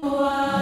Wow.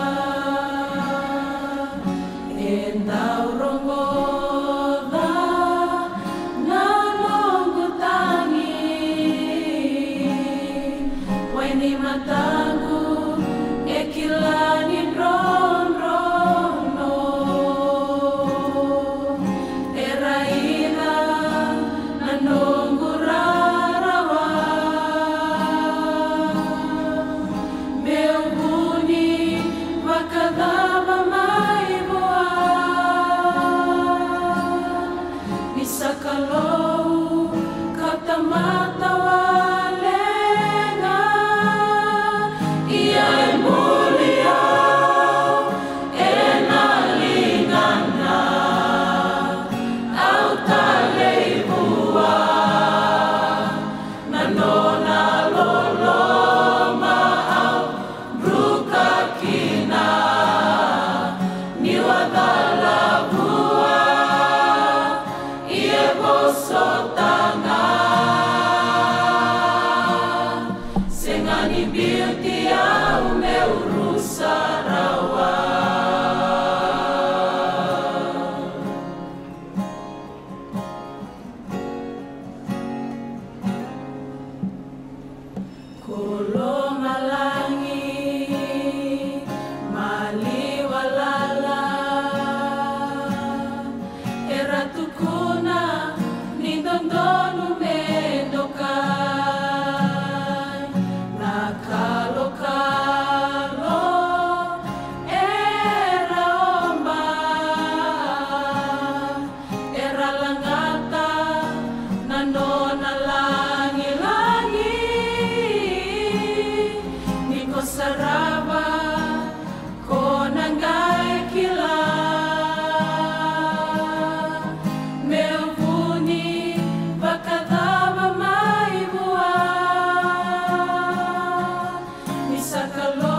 suck a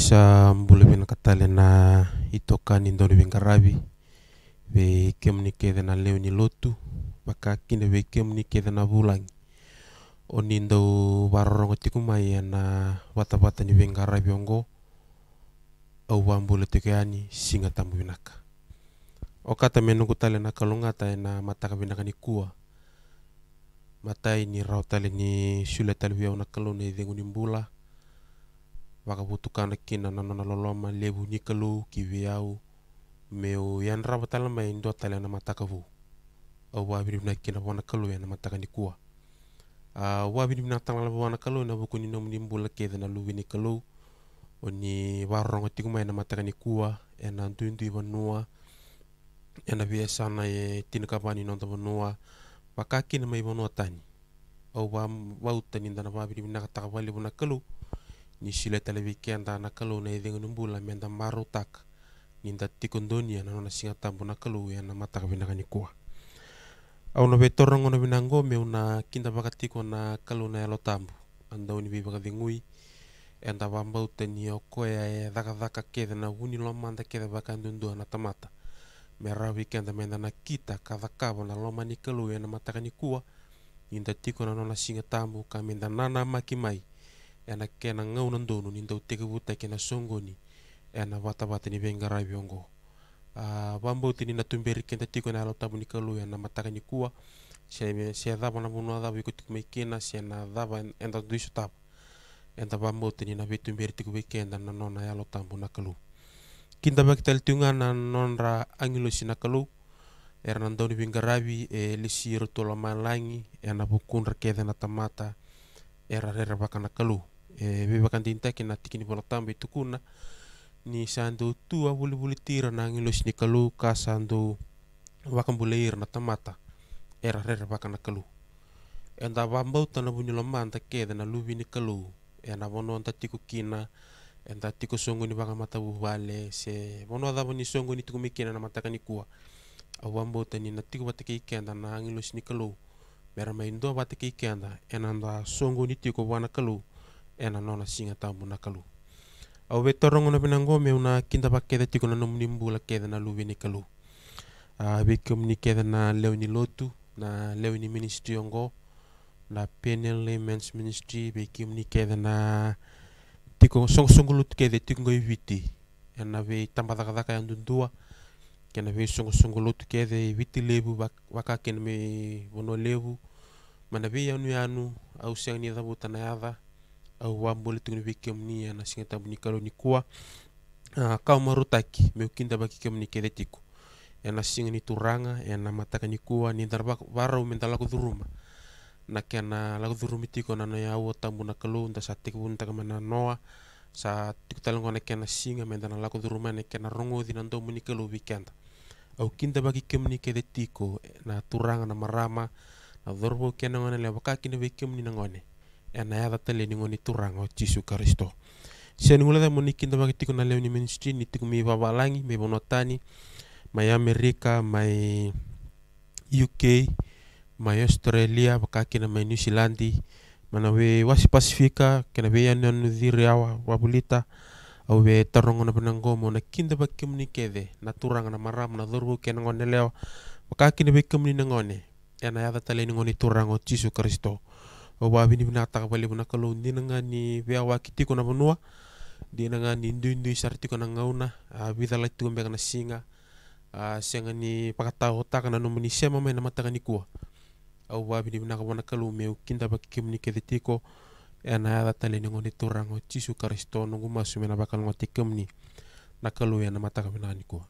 isa mbule ben katale na itoka ni ndolu ben karabi be kem ni kede na leo ni lotu maka kine be kem ni kede na bulang oni ndo warorongo tiku mai ya na wata-wata ni karabi ongo au bulu teke ani singa tambu binaka okata menu kutale tale na tae na mataka binaka ni kua matai ni rautale tale ni sule tale wiau na kalone dengu ni mbula vakavutukana kina na nona loloma levu nikalo kive au meu raba na ravatala mai do tala na mataka vu au waviri na kina vona kalu ia ya na mataka ni kua a tala na vona kalu na vuku ni nomu mbula keda na luvi nikalu oni varrongo tiku mai ya na mataka ni kua e na ntuintu i vanua e na via sana e tinakavani vanua vakakina mai vanua tani au vautani dana vaviri na kataka vale vona kalu ni sile televiki anta na kalu na iding numbula mi anta marutak tikun dunia na nona singa tambu na kalu ya na mata kabina kani kua au na betor ngona binango me una kinta bakatiko na kalu na elo tampu anda uni biba kadingui anta bambau teni oko ya daka daka kede na wuni loma anta kede bakandundua na tamata Mera rawi kenda menda na kita kava kava na loma ni kalu ya na mata kani kua ninda tiko na nona singa tampu kamenda nana makimai ena kena ngau nan donu ninda buta kena songoni ena vata vata ni venga rai biongo a na tumberi kenta tiko na lota buni kalu ena mataka ni kua se se dava na bunu dava ikut kumai kena se na dava enda duiso tapa enta bambo tini na vitu mberi tiko na nona ya lota buna kalu kinta bak tel na nonra angilo na kalu era nan doni venga rai e lisi rotola malangi ena bukun rakeda na tamata era rera bakana kalu Eh, be tinta ke na tikini tambe tukuna ni sandu tua buli buli tira na ngilos ni kalu ka sandu bakan buleir na tamata era rere bakan na kalu enda bambau tana bunyi anta keda na lubi ni kalu e na bono anta tiku kina enda tiku songo ni bakan mata buhale se bono ada bunyi songo ni tiku mikina na mata kani kuwa au bambau tani na tiku batake ikenda na ngilos ni kalu Mera doa ndo batake ikenda enanda songo ni tiku wana kalu ena nona singa tamu na kalu au ve torongo na pinango me una kinta pa keda tiko na nomu nimbu la keda na luvi ni kalu a ve kum ni keda na leo ni lotu na leo ni ministry ongo na PNL Men's Ministry ve kum ni keda na tiko song songo lutu keda e tiko ngoi e viti ena ve tamba daka daka yang dundua kena ve songo songo lutu keda e viti levu waka kena me vono lebu, mana ve yanu yanu au siang ni dhabu tanayada wambo le tongni veke amni ana ya singa tambu ni kalo ni kua kaomaru taki me o kinta baki kem ni kede tiku ya singa ni turanga ya na mataka ni kuwa ni ndara varau me lagu duruma na ke lagu durumi tiku na noi wo tambu na kalo nta sa tiku pun taka mana noa sa tiku talongo na ke na singa me lagu duruma na ke rongo di na mu ni kalo vikenda au kinta baki kem ni kede tiku na turanga na marama na dorbo ke na ngone le wakaki ni e na ya, tale ni ngoni turango jisu karisto Kristo ni ngula mo ni kinda magi tiko na leo ni ministry ni tiko mi babalangi mi bonotani mai Amerika mai UK mai Australia na mai New Zealandi mana we wasi Pasifika kena we yani yan ziri awa wabulita au we tarongo na penanggo mo na kinda baki muni kede na turanga na maram na dhurgu kena ngone leo na we kemuni na ngone ena ya, tale ni ngoni turango jisu karisto wababini bina takbali buna kalau ndina ngani via wakiti kuna manua dina ngani ndu ndu sarti kuna ngauna bida lai tu mbeka na singa singa ni pakata hota kana nomini sema mai na mataka ni kua au wabini bina kabona kalau meu kinda bakikim ni tiko, ena ada ya tale ni ngoni turango tisu karisto nungu masu mena bakal ngoti kemni na kalau ya na e mataka bina ni kua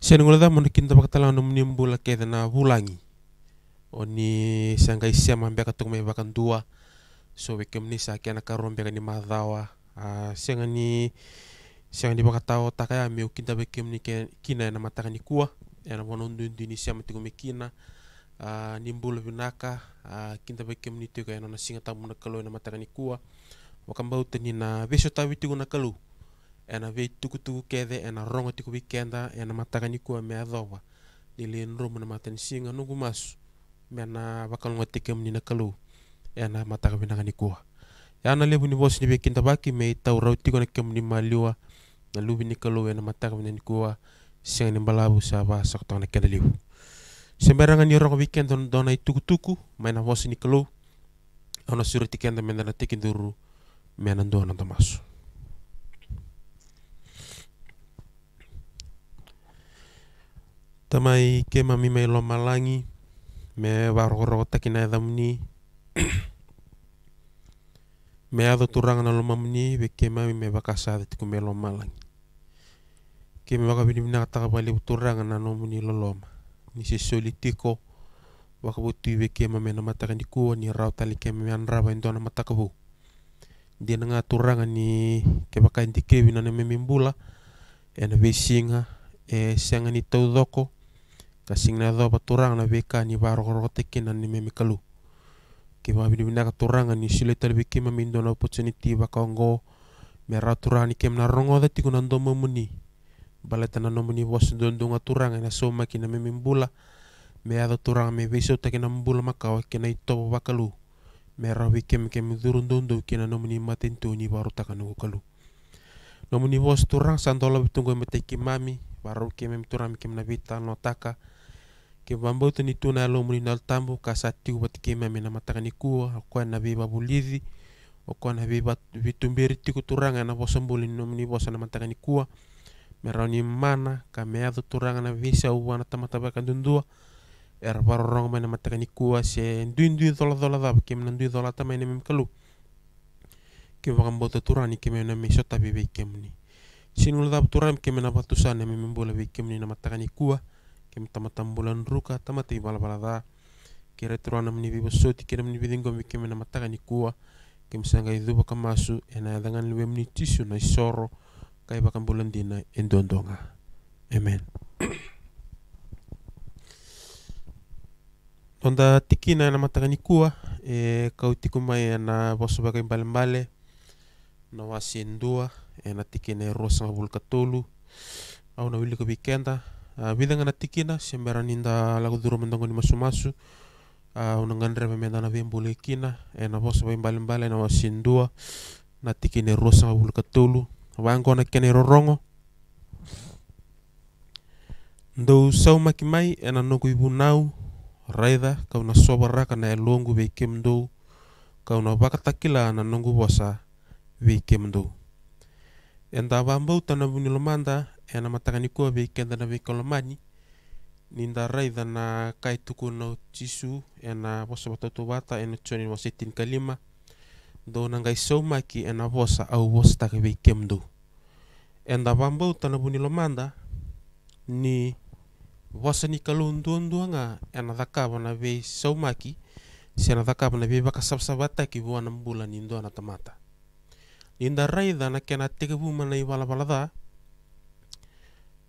Sen ngulada kinta tabak talang nomini mbula na bulangi oni sanga isia mambe tukume me ndua so weke mni saki ana karombe ah, kani madawa a sanga ni sanga ah, ni vakatao takaya me kinta weke mni kina yana matakani kua yana wanondundu ni sia mati kume kina a ni mbula vinaka a kinta weke mni tiko ena na singa tamu kan na kalo yana matakani kua wakamba uteni na veso tawi tiko na kalo ena vei tuku kede ena rongo tiko wikenda yana kan ni kua me adhawa Dilin rum na matani singa nugu masu mena bakal ngoti kem ni nakalu ena mata kami nanga kuah ya na lebu ni bos ni bekin tabaki mei tau rauti kona kem ni maliwa na lubi ni kalu ena mata kami nangani kuah siang ni balabu ba sak tong na lebu sembarangan orang weekend don itu tuku tuku maina bos ni kalu ona suri ta mena na tikin duru mena ndona tomasu Tamai kema mimai mai lo malangi me wargoro takina ni me ado turang na ni be ke mami me bakasa de tiku me malang ke me waka bini na ta bali turang na nomuni loloma ni se solitiko waka tu be ke me na mata ni ku ni rauta li ke na mataka bu na nga turang ni ke baka indike bina na me mimbula en be e sanga ni tau doko kasing na do paturang na beka ni barokorotekin an ni kalu. Kiba bini bina ka turang ni sile tali lebeki ma mindo na opportunity ba kongo mera turang ni kem na rongo da tikun na ndomo muni. Balata na nomuni was turang na soma kina na mbula. Mea da turang me beso ta ki na mbula makawa ki na itobo bakalu mera ma kem durun dondo kina na nomuni matentu ni baru kanu kalu nomuni was turang bitungo e ma meteki mami baru kem turang kem na bita no taka ke vambau tani tuna alo muni na tambo ka sa tiu pati ke mea kua o na vei vavulici o na vei vitumberi tiku turaga na vosa buli muni vosa na matakani kua me rauni mana ka mea atu na vei saua na tamatavaka dudua e ra varorogo mai na matakani kua se duidui doladola cava ke mena dui dolata mai na mea mikalu ke vakabau taturani ke mea na mei sotavei vei ke muni ke mena vatusa na mea mebula vei ke muni na matakani kem tama tambulan ruka tama tei balabalada kere turuana mani bibo soti kere mani vivingo mi keme na kani kua kem sanga idu baka masu ena na adhangan liwe mni tisu na isoro kai bulan dina endondonga amen Tonda tiki na matakani kua e kau tiku mai na bosu bagai bale-bale na wasin dua e na tikina e rosa ngabul au na wili uh, ah, bidangana tikina semberanida laguduro mandangoni masu-masu uh, ah, unangan rebe medana ben bule kina e na vosa bain bale-bale na wasindua na tikina rosa mabulu katulu vangona kene rorongo sau maki mai e na nogo ibu nau raida, kau na soba raka na e longu veikem dou kau na vakatakila na nongu vosa veikem dou e da vambau ena matakanikuwa veikenda na veikolomani ninda raitha na kaituku na utisu ena vosa vatatu vata ena tioni na waseitin kalima dou na gaisaumaki ena vosa au vosa taka veikem dou enda vabau tana vunilomada ni vosa ni kalou duaduaga ena cakava na veisaumaki se ena cakava na veivakasavasavaataki vuana mabula ni dua na tamata ninda raitha na kena tekevuma na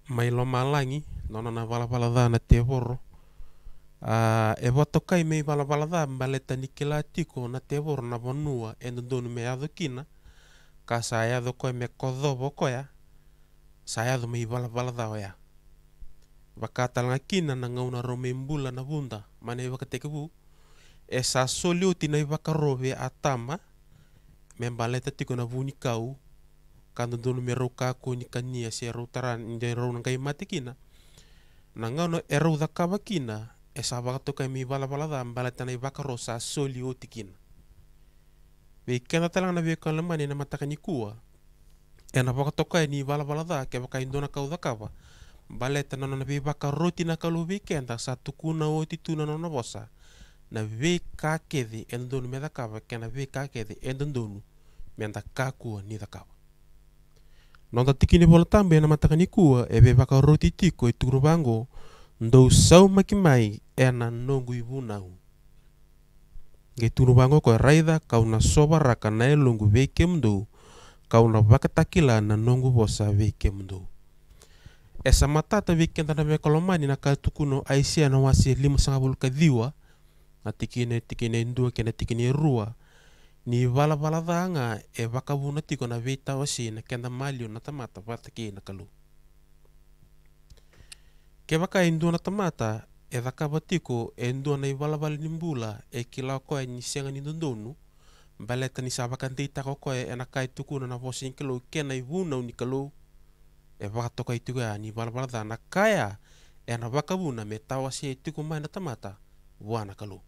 mailo malangi naona na valavalatha na tevoro uh, e vatokai mei valavalatha maletanikelah tiko na tevoro na vanua e dodonu me yacokina ka sa yacokoe e me kocovokoya sa yaco e mei valavalatha oya vakatalagakina na gaunaro mei bula na vuda mane i e vakatekevu e sa solioti na i vakarove atama me baleta tiko na vunikau Kana donu me rau kako ni kania se rau taran ni rau nang kai mati kina. Na ngano e rau dakawa kina e sa to kai mi bala bala da mbala tanai rosa soli o tikina. Ve kena talang na veka lamani na mataka ni kua. E na wakato kai ni bala bala da ke wakai ndona kau dakawa. Bala tana na ve wakaroti na kalu vikenda sa tukuna o tituna na na bosa. Na ve kakede e ndonu me dakawa kena ve kakede e ndonu. Menda kakua ni da dakawa. Nonta tikini bola tamba na matakan ikua e be roti tiko e tukuru bango ndou sau maki mai e na nongu ibu nau. Ge tukuru bango ko raitha kau na soba raka na e longu veike mdou kau na baka takila na nongu bosa veike mdou. E sa matata veike ntana me kolomani na katukuno aisia na wasi lima sangabulu kadiwa na tikini tikini ndua kena tikini rua Ni walawaladanga e wakawuna tiko na veita si na kenda malio na tamata wata na kalu. Ke waka indu na tamata e wakawa tiko e indu na i ni nimbula e kila koe ni senga ni dondonu. Baleta ni sabakan teita ko koe e na kai tukuna na ni kalu kena i wuna ni kalu. E wakatoka i tuka ni walawaladana kaya e na vakavuna me tawa e tuku mai na tamata na kalu.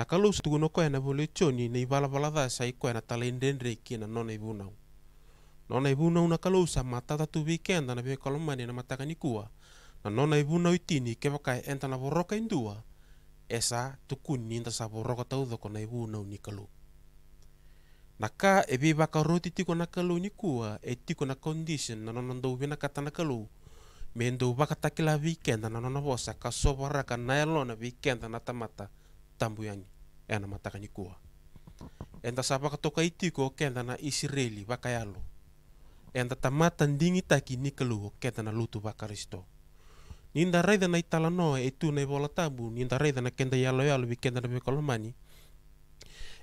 na kalousu tuguno koena volitioni nei valavala sai koena talendenreiki na nona ivunau nona ivunau na kalousa matatatu vikenda na veikolomani na matakanikua na nona ivunau itini kevakae enta na voroka indua esa tukuni inta sa voroka tauzoko na ivunau ni kalou na ka e vei tiko na kalou nikua e tiko na condition na nona dou venakata na kalou me dou vakatakila vikenda na nona vosa ka sovaraka na yalona vikenda na tamata tambu yang ena matakani kua enta sapa katoka iti ko kenta na isireli bakayalo enta tamatan dingi taki nikelu kenta na lutu bakaristo ninda reida na italanoa e tu na ibola tabu ninda reida na kenda yalo yalo bi kenta na bekolomani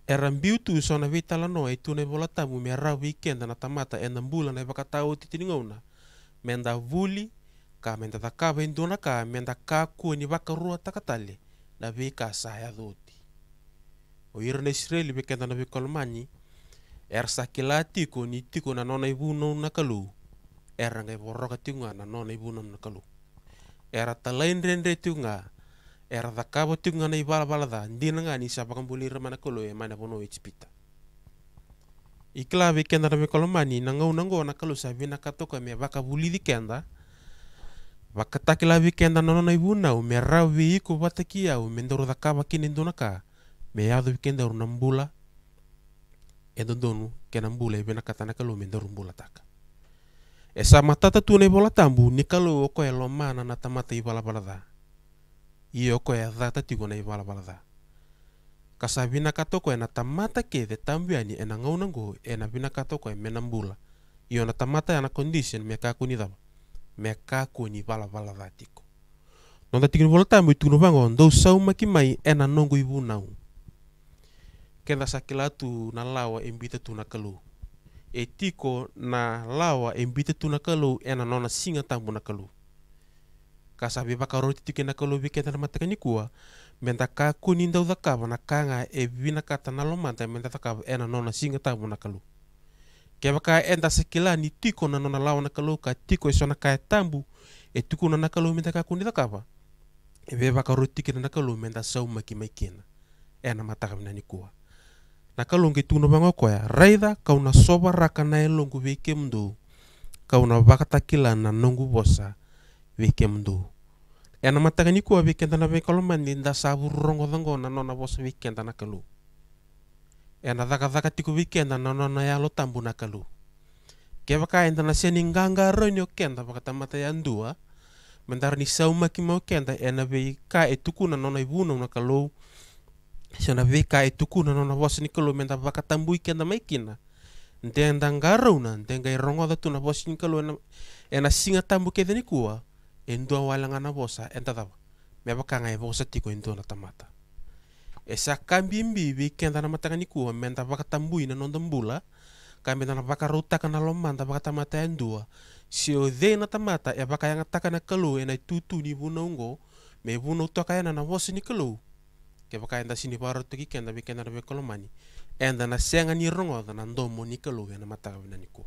Eran biutu sona vi talanoa e tu na ibola tabu me ra kenda na tamata ena bula na bakatau e me menda vuli ka menda takava indona ka menda kaku ni bakarua takatali. na be ka saya dhoti na israeli be kenta na be kolmani er sakila tiko ni tiko na nona ibu no na kalu er nga ibu na nona ibu na kalu era talain rendre tinga era da kabo tinga na ibala bala da ndina nga ni sapa kambuli rama na kalu e mana bono ichpita e ikla na be na ngau na ngo na kalu sabi na katoka me baka kenda vakataki lavi kenda nonona ivuna umearra viiku vatakia umendoro dakava kini me meyado vikenda runa mbula edodonu kena mbula ivena katana kalo umendoro mbula taka esa matata tuna ivola tambu ni kalo oko e lomana na tamata ivalavalada i oko e dha tatigona ivalavalada kasa vinakata e na tamata keve tambu yani e na ngaunago e na vinakatoko mena mbula io na tamata e na condition mekakuni dava meka koni vala tiko no da tikini volotamu itu tukunu vago dou maki mai ena nongo ibu i Kenda sakila tu na lawa e tu na kalu. e tiko na lawa embita tu na kalu e na nona singa tambu na kalu. Kasa sabi karo ti kena kalu kalou viketa na matakani kua me kako ni koni dau na kanga e vina kata na lomanta me da ena e na nona singa tambu na kalu. ke waka enda se kila ni tiko na nona lawa na kalou ka tiko e sona ka e tambu e tuku na e na kalou menta ka kuni takava e veva ka rotiki na na kalou menta sau maki maikina e na mataka mina ni kua na kalou nge tuku na vango koya raitha ka una soba raka na e longu veike mdu kau na kila na nongu bosa veike mdu e na mataka ni kua enda na veikalomani nda savu rongo dhango na nona bosa enda na kalou e na dhakadhaka tiku wikenda na nona ya lo tambu na kalu ke wakaenda na siani nganga ronyo kenda tamata ya ndua mentar ni sauma ki mau kenda e na vei ka e tuku na nona i vuna na kalou siana vei ka e tuku na nona wasi ni kalou mentar wakatambu i kenda maikina ndenda ngarau e na ndenga i rongoda tu na wasi ni kalou e na singa tambu kedeni kua e ndua walanga na wosa e ntadava me wakanga e wosa tiku e ndua na tamata esa kambimbi bi kenta na mata kaniku menta paka tambui na non tambula kambi na paka ruta kana lomman ta paka tamata endua si o de na tamata e paka ya yang ataka na kelu e na tutu ni buna ungo me buna kaya na na wosi ni kelu ke paka enda sini paro tuki kenta bi kenta na be kolomani enda na senga ni rongo da na ndomo ni kelu e na mata kabina niku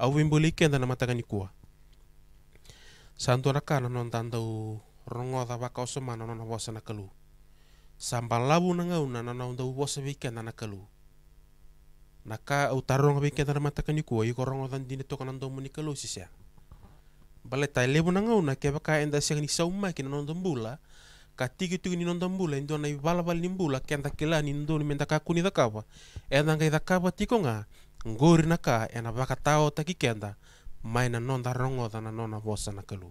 au wimbuli kenta na mata kaniku santu na kana non tandau rongo da paka osomana non na wosi na kelu sambalabu na ngau na nana unda ubose weekend na kalu na ka au tarong weekend na mata kani ko i korongo dan dine to kanando muni kalu sisia bale tai lebu na ngau na ke baka enda sia ni sauma ki na bula ka tiki tuki ni nondon bula indo na ibala bal ni bula ke enda kila ni ndo ni menda ka kuni da enda ngai da kawa tiko nga ngori na ka ena baka tao taki kenda mai na nonda rongo da na nona bosa na kalu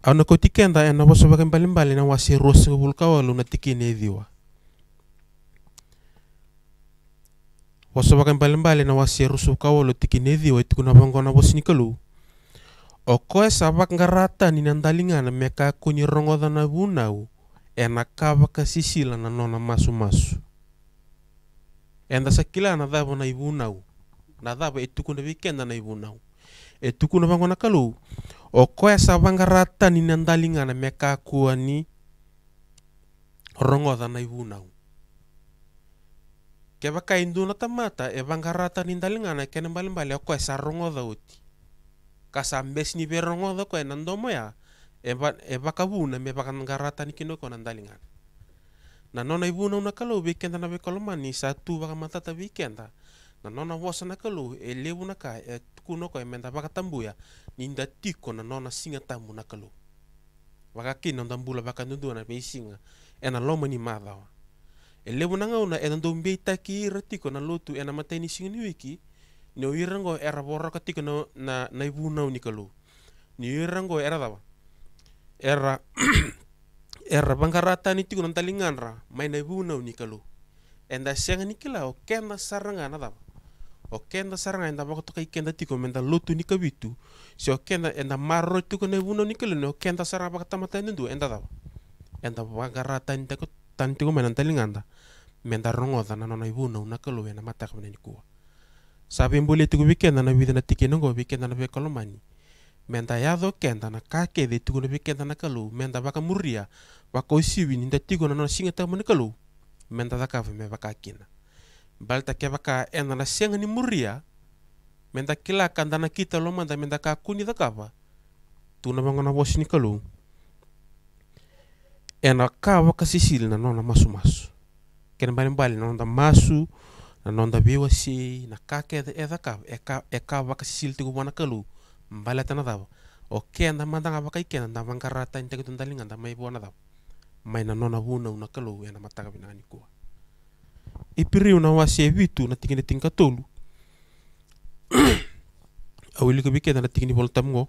ana boso ba kembali mbali na bulka walu na ba kembali mbali na wasirosi vulukawalo tikinedhiwa itikuna vangona vosinikalu okoe savak ngaratani na ndalingana meka kunyirongodha na bunau ena ka sisila na nona masumasu enda na thavo na ivunau na thavo itukuna vikenda na ivunau itukuna na kalou o koe sa vangara na ndalingana me kakua ni rongoda na ivunau ke vakaiduna tamata e vangara tani ndalingana kene mbalimbali o koe sa rongoda oti ka sa besini ve rongoda koe na ndomo ya e, va, e vakavuna me vakangara tani kino na ndalingana na nona ivunau na kalou veikenda na vekolomani sa tu vakamatata veikenda na nona wasana kalu e levu na ka e eh, tuku noko e menta vaka tambuia ni da tiko na nona singa tambu na kalu vaka kina da bula vaka na pe singa e na loma ni madawa e levu na ngauna e na dombe taki ratiko na lotu e na mateni singa ni wiki ni o irango era ra borra na na na ibu na ni kalu ni irango era era dawa era bangarata ni tiko na talingan mai na ibu na ni kalu Enda siang ni kila o kena sarangana dawa okenda saranga enda bakoto kai kenda tiko menda lotu ni kabitu si okenda enda marro ko ne buno ni no kenda saranga bakata mata nendu enda da enda bagara tan tiko tan tiko mena talinganda menda rongo da no nai buno una kelo ena mata ko ni kuwa sabe mbole tiko bikenda na bidana tike nongo bikenda na mani menda yado kenda na kake de tiko bikenda na kelo menda baka muria siwi ni ndatiko na no singa tamone kelo menda dakave me bakakina balta ena na sianga ni muria menta kila na kita lo manda menta ka kuni da kapa tuna mangona bosi ni kalu ena kava ka sisil na nona masu masu kena bani bali na nonda masu na nonda bewa si na kaka eda eda kapa e kawa ka e e sisil tiku wana kalu mbala tana dawa o kenda mandanga waka ikenda nda mangarata inte kutundalinga nda mai bona dawa mai na nona wuna una kalu ena mataka binani kuwa epiriu na wasi na tingi na tingi katolu. awili ka bikeda na ni bol tamngo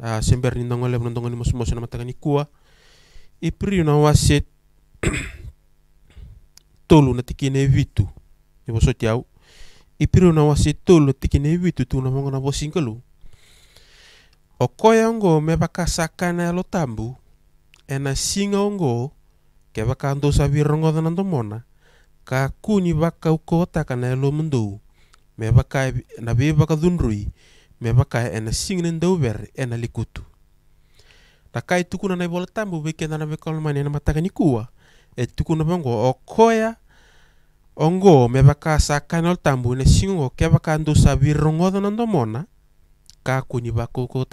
a ah, sember ni nongole na nongole mo sumo na mataka ni kua ipireu na wasi tolu na tingi na vitu ni boso tiau Epiriu na wasi tolu na tingi na evitu tu na na bosingkalu o koya ongo mepakasakan na ya lo tambu ena singa ongo ke baka ando sabi rongo dana ando mona ka kuni baka uko taka e na elo me baka na be baka dunrui me baka ena singnen dau ber ena likutu Takai kai e tukuna na bola tambu be kenda na be kolmani na mataka ni kuwa e tukuna bango okoya ongo me baka saka na tambu na singo ke baka ando sabi rongo dana ando mona ka kuni baka uko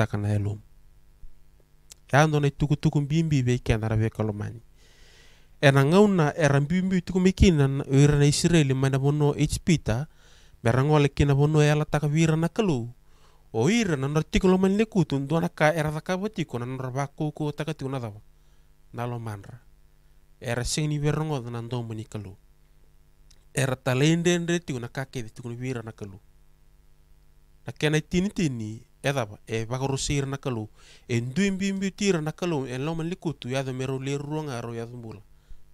tuku tuku bimbi be kenda be kolmani ena ngauna era mbiumbiutuku mikina uira na Israeli mana bono HPta merangole kina bono ela taka wira na kalu o ira na nor tiko lo manle kutu nduana ka era taka batiko na nor baku ko taka tiu na dawa na lo manra era sing ni berongo na ndombo ni kalu era talende ndre tiu na kake de tiu wira na kalu na kena tini tini edaba e bakorosir e na kalu e nduimbi mbi tira na kalu e lo manle kutu ya do mero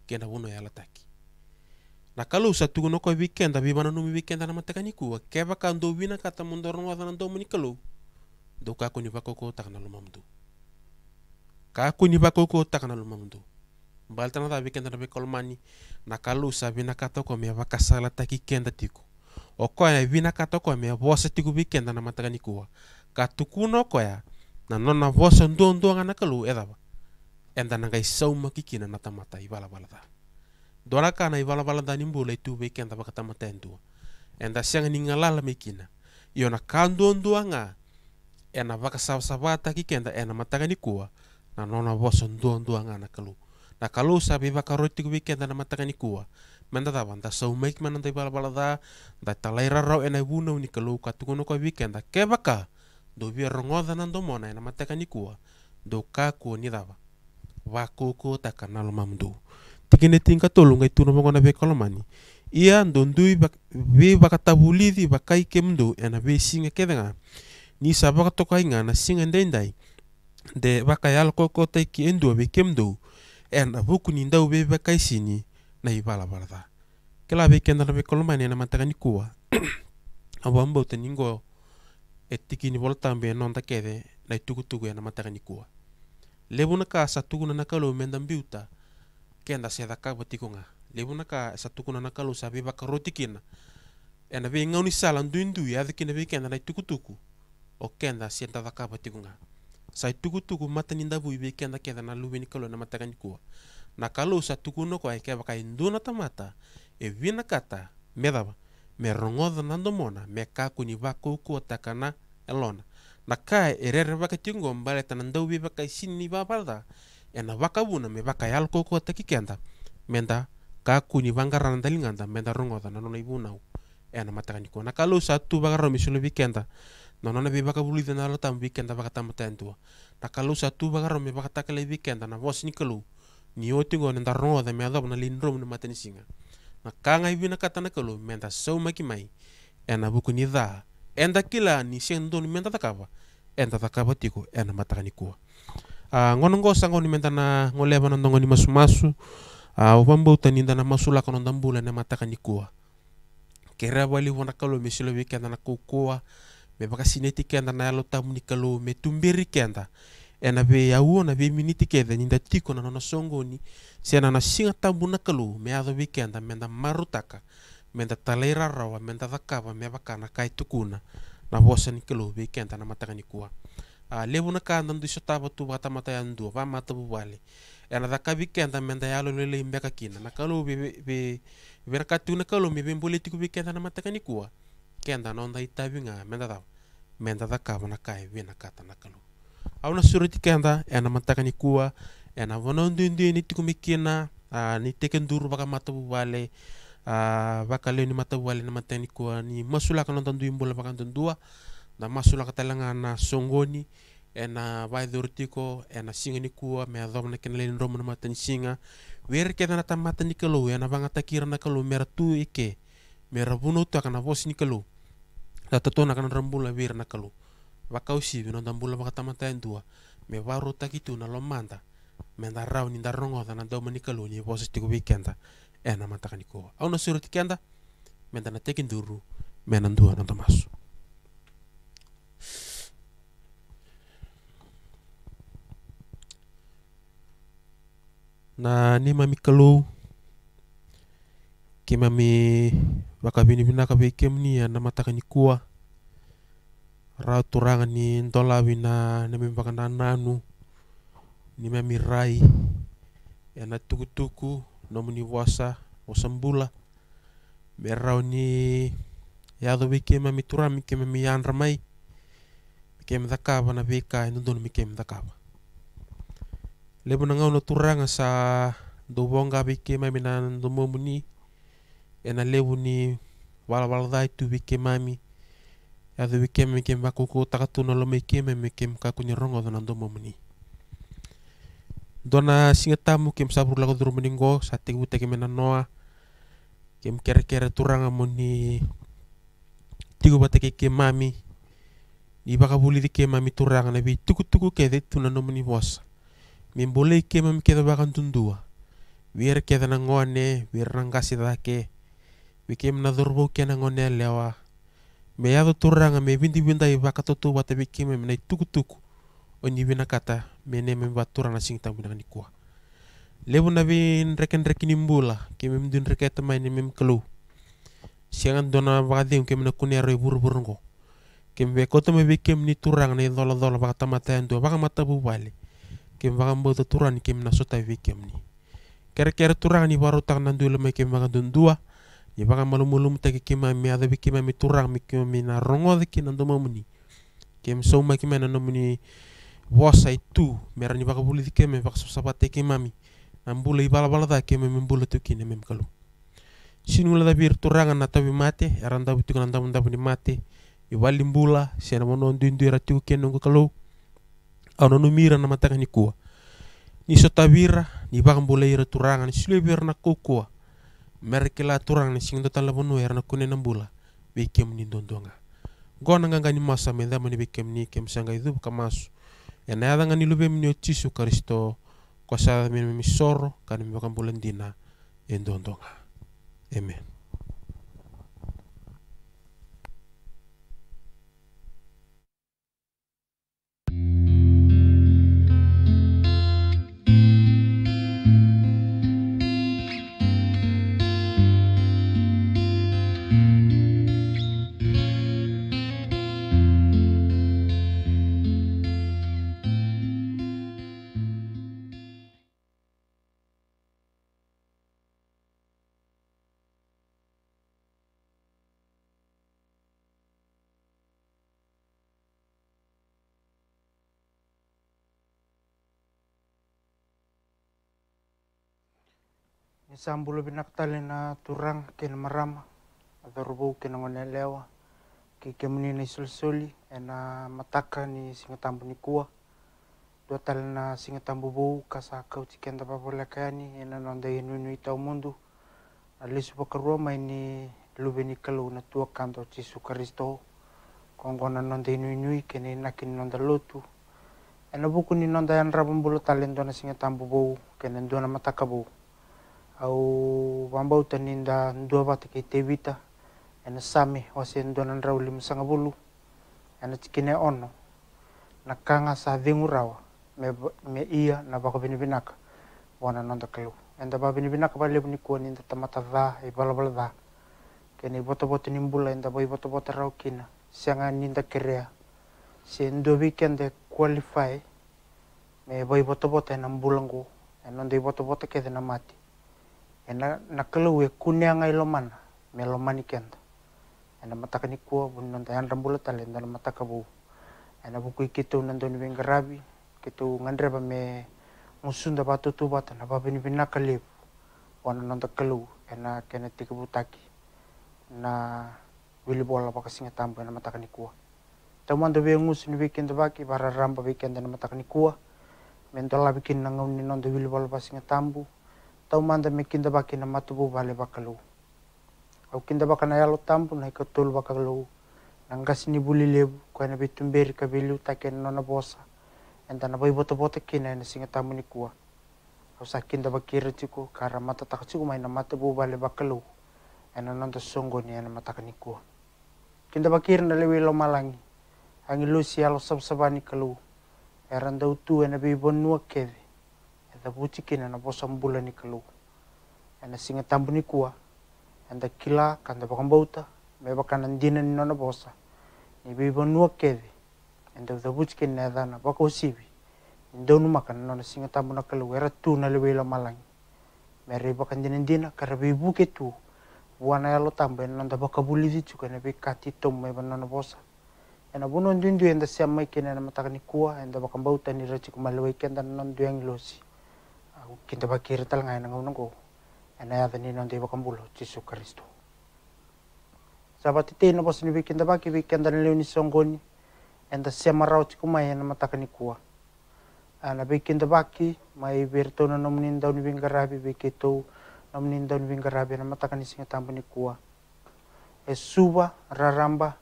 kenda buno yala taki na kalu sa tugu noko weekend viva ya bana numi weekend na mataka ni kuwa ka ndo wina kata mundoro no wadana ndo muni kalu do ka kuni bakoko tak na lumam do ka kuni bakoko tak na lumam balta na tabi kenda be kolmani na kalu sa vina kata ko mea vaka sala taki kenda tiku o ko ya vina kata ko mea vosa tiku vikenda na mataka ni ka tuku noko ya na nona vosa ndo ndo ngana kalu edaba enta naga sauma kiki na mata i walawala ta dora kana i walawala ta nimbula i tuve i kenta vakatamata entua enta siang ni ngalala mekina i ona kanduanduanga e na ki kenda ena na matangani kua na nona voso nduanduanga na kalu na kalu sabi vakaroti kuvi kenta na matangani kua menda tavan ta saumaik mana ta i walawala ta da talai rarau e na i vunau uni kalu nuka kua kenda ke vaka do via rongoda na domona ena na matangani kua do kaku ni dava wakoko takana lo mamdu tikene tinka tolu ngai tuno mongona be kolomani ia ndondui be di bakai kemdo ena be singa kedenga ni sabaka tokainga na singa ndendai de bakayal koko teki endo be kemdo ena buku ni ndau be bakai sini na ibala barda kela be kenda be kolomani ena ni kuwa awambo teningo etikini voltambe nonda kede na itukutuku ena ni kuwa lebu na ka satukuna na kalau mendambiuta kenda seda batikunga lebu na ka satukuna na kalau sabe baka rotikina ena be ngau ni sala ya dikina be kenda na tukutuku o kenda seda da ka batikunga sai tukutuku mata ninda bu be kenda kenda na lubi ni na matakan kua na satukuna ko ai baka induna tamata e vina medaba me rongoda nandomona me kakuni ba kuku takana elona naka erere vacatingo mbale tanandauvi vacaisini vavalca ena vacavuna me vacayalo kokota kikenta kakuni vangarana dalinganta menta rongoca nanona ivunau ena matakaniko nakalu satu vakarau misolo vikenta nonona vi vakavuluica nalo tamu vikenta vakatamataitua nakalu satu vakarau me vakatakale vikenta na vosinikelu ni otingo nenta rongoca me na linromu na matanisiga na kaga na kata nakalu menta sau makimai ena vuku ni caha enda kila ni siang don menta takava enda takava tiko enda matakani kua uh, ngono ngo sango ni menta na ngoleva na ndongo ni masu masumasu uh, ah, upambau nda na masula kono ndambula na matakani kua kera wali wana kalo mesilo be kenda na kukua me baka sineti kenda na yalo tamu ni kalo me tumbiri kenda ena be uo na be miniti keda ninda tiko na nono songoni sena na singa tamu na kalo me adho be kenda menda marutaka menta talai rarawa menta cakava me vakana kai tukuna na vosa ni kalobe keda na matakaniku a a levu na ka nandu iso tu vatamata ya ndua vamata vuvale ena cakavi kenta menta ya beka kina na kalobe ve na katiu na kalome na matakaniku a kenta itavinga menta tava menta cakava na kai ve kata na kalobe auna surati kenta ena matakaniku a ena vanaunduendueni tiku kina a ni teke duru vakamata vuvale uh, ah, bakale ni mata wale na matani kua ni masula ka nonton bula imbula dua na masula ka talanga na songoni ena vai vaithoriti ena singa ni kua mea dhoma na kena leni romo na matani singa were na tamata ni kalou e na vangata kira na kalou mera tu ike e mera vuna utu akana vosi ni kalou ta na kana rambula wira na kalou vakausivi no dambula vakatamata e dua me takitu na lomanta me da ni da rongoda na dauma ni kalou ni vosi eh nama mata kuwa au na suru tikenda menta na tekin duru mena ndua na tomasu na ni mami kelu, ke mami wakabinibina kabe kem ni ya, na mata kuwa ah. rau turangan ni ntolawi na na nanu ni mami rai ya na tuku nomu ni wasa o sambula mi rau ni ya be kema mi tura mi kema mi yanra mai mi kema dakava na vika e nodona mi kema dakava na ngau na turanga sa do vonga kema mi na domomu momuni e na ni walawaladae tu be kema mi yado be kema mi kema vakoko takatuna lo me kema mi kema na domomu momuni dona singetamu kem sabur lagu turu meninggo sate gute kem noa kem kere kere turang amoni tigo bate ke kem mami iba baka buli di kem mami turang na tuku tuku ke de tuna no meni bos min bole ke mami ke da bakan tundua wir ke da nangoane wir rangasi da ke wi kem na durbo ke nangone lewa me yado turang me bindi bindai i baka bate bi kem mami na tuku tuku onyi bina kata mene mem batura na sing tang binang lebu na reken rekin imbula ke mem dun reketa mai mem kelu siangan dona bagadi ke mena kunia ya roi buru buru ngo ke koto me be ni turang ne dola dola bagata mata endo ya baga mata bu bale ke bagam bo turang turan ke mena sota ve ni ker ker turang ni baru nandu nan dulu me dun dua ni baga malu mulum ta ke kema me ada be kema me turang me kema me na rongo de ke nan do mamuni kem so ma nomuni wasa itu meran me rani di ti keme vakasapasapate ke mami na kan bula i valavalava bala keme me bula tu kine me mikalu sinula tapi turangan na tabi mate eran tabi tukan tabi tabi kalu, ni mate i vali bula siana vono duidui ra tiku kene uga kalu au na mira na ni kua ni so tavira ni vakabula ira turaga ni suluevi na kukua merkela turangan kune na bula ni gona gaga ni masa me dava ni vei ni sanga masu e na yanga ni lube mini o jisu karisto kwa sa mini misoro kani mbaka mbula ndina e ndondonga amen sambulo binakatali na turang ken marama adorbu ken ngone lewa ke na ni suli ena mataka ni singatambu ni kuwa dua tali na singatambu buu kasa kau tiken tapa ena nonda inu ni tau mundu alisu pakarua mai ni ni kalu na tua kanto tisu karisto kongkona nonda inu ni kene nakin nonda lotu ena buku ni nonda yan bulu talento na singatambu tambu kene dua na mataka buu au wambautan inda dua kei ke tevita ena sami wasen donan rauli misanga bulu ena cikine ono na kanga sa dengu rawa me, me ia na bako bini binaka wana nonda kelu enda bako bini binaka ba bini nikuwa ninda tamata dha e balabala dha kene boto boto nimbula enda bai boto boto rau kina sianga ninda kerea se ndo weekend qualify me boy boto boto ena mbulangku ena ndo boto kede na mati ena kunia ngai loman me loman iken to ena mataka ni kua bun nanta yan rambula tali nona mataka bu ena buku ikito nonto ni bengarabi kito ba me da batu tu batu na bina bu wana nanta kelu ena kena tika taki na wili bola baka singa tambu ena mataka ni kua ta mando be musun ni bikin kendo baki bara ramba bikin ena mataka ni kua mentola bikin nangau ni nonto wili bola baka singa tambu taumanda me kinda baki na matubu vale bakalu. Au kinda baka na yalo tampu na ikatul bakalu. Nangas ni buli lebu kwa na bitumberi kabelu taken nona bosa. Enda na bai bota bota kina na singa tamu ni kua. Au sa kinda baki retiko kara mata takatiko mai na matubu vale bakalu. Ena nanda songo ni ena mata kanikua. Kinda baki na lewe lo malangi. Angilusi yalo sabsabani kalu. Eranda utu ena bibon nuakeve. anda kena na bosan bula ni kalu anda singa tambu ni kua anda kila kanda bakam bauta me bakan andina ni nona bosa ni bibo nua keve anda da buciki na dana bako sibi ndonu makan nona singa tambu na kalu era tu na la malang me re bakan dina kara bibu buke tu wana ya lo tambu na buli di ditu kana be kati tom me bosa ena bunon ndu enda siamai kene na matakani kua enda bakam bauta ni raci kumalewai kenda ndu yang losi kita bakir tal ngay nang unang ko anaya tani nang dewa kambulo Jesus Kristo sabat iti no ni bikin da baki bikin da leo ni songgoni enda semarau tiku mai na mataka ni kuwa ana bikin da baki mai birto na nomnin daun bingarabi bikito nomnin daun bingarabi na mataka ni singa tambo ni kuwa e eh, suba raramba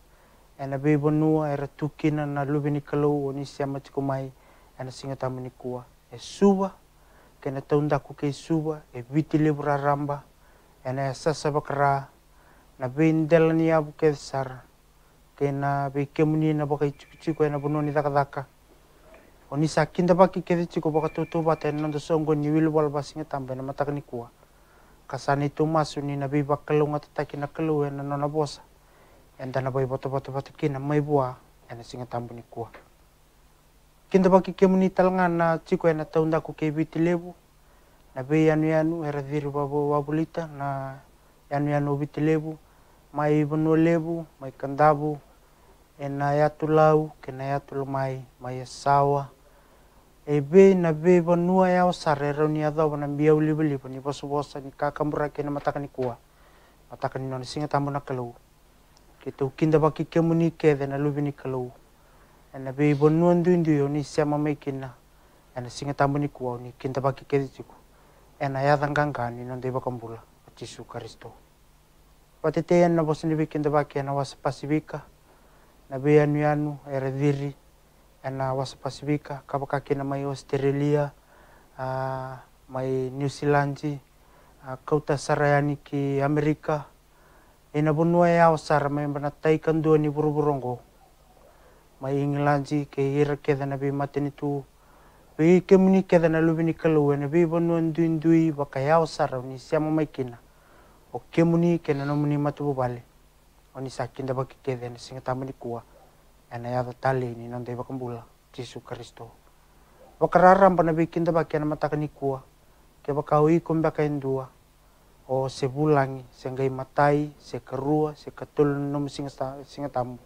ena bebo nua era tukina na lubini kalau oni siama tiku mai ena singa tambo ni kuwa e eh, suba kene taunda kuke suba e viti libra ramba ene sasa bakra na bin delani abu ke sar kena be kemuni na bakai chikuchiku ena bunoni ni daka oni sakinda baki ke chiko baka tutu bata ena ndo songo ni wil wal basinga tambe na matakni kuwa kasani tu masuni na bi bakalunga tataki na kalu ena nona bosa enda na bai boto boto boto kina mai bua ena singa tambu ni kuwa Kinda ba ki kemuni talanga na chico na taunda ko ke bitilebu. Na be yanu yanu heradiru babo wabulita na yanu yanu bitilebu. Mai bono lebu, mai kandabu, ena yatu lau, kena yatu lumai, mai asawa. E Ebe na be banua yao sarera ni adawa na biau libeli ni bosu bosa ni kakambura kena matakani kuah atakan non singa tamu na kalau kita ukinda baki kemuni ke dena lubi ni kalau ana be bonu ndu ndu yo ni sema mekina ana singa tamu ni kuwa ni kinta baki kedichiku ana ya dangangani no ndeba kambula Jesu Kristo watete na bosni be kinta baki ana wasa pasibika na be anu anu erediri ana was pasibika kabaka kina mai Australia uh, mai New Zealand uh, kauta sarayani ki Amerika ina bonua ya osara mai bana taikan dua ni ma inglanji ke ira ke dana be matini tu ke muni ke dana lubi ni kalu na be bonu ndui ndui ba ka yao ni siamo mai kina o ke muni ke na muni matu bale oni sakin daba ke ke dana singa tamani kuwa ana ya da tali ni non kambula Yesu Kristo wa kararam pa nabi kinda ba kiana mata kani kua ke ba kawi kumba kain dua o sebulangi senggai matai se seketulun nom singa singa tamu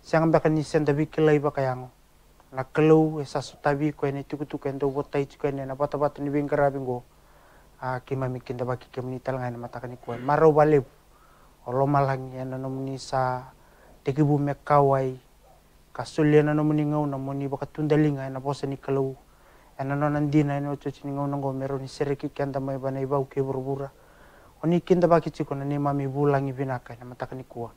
siang beka ni senta bi kilai baka yang na kelau esa sutabi ko ene tuku tuku endo botai tuku ene na bata bata ni bingkara bingo a kima mikin da baki kemi tal ngai na mata kani kuen maro balep olo malangi ena nomuni sa teki bu mekawai kasuli ena nomuni ngau namuni baka tundalinga ena bosa ni kelau ena no nandina ena ocuci ni ngau nanggo mero ni sereki kenda mai bana ibau ke burbura oni kinda baki tuku na ni mami bulangi binaka ena mata kani kuen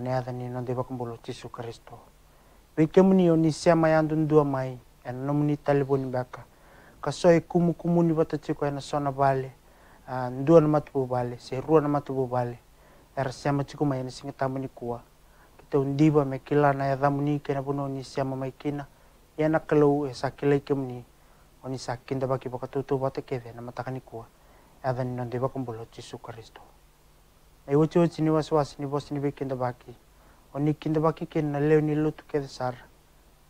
non nonde bakumbolo Yesu Kristo bekemuni oni siama yandu dua mai ena nomuni taliboni baka kaso kumu kumu ni bata tiko ena sona bale uh, eh, ndua na matubu bale se rua na matubu bale era siama tiko mai ena singa tamuni kua kita undiba me kila na ya dhamuni kena bono oni siama mai kina yana kalau e sakila ikemuni oni sakinda baki baka tutu bata keve na matakani kua adani nonde bakumbolo Yesu Kristo ay wacu wacu ni was was ni bos ni be kinda baki oni kinda baki ken na leu ni tu ke sar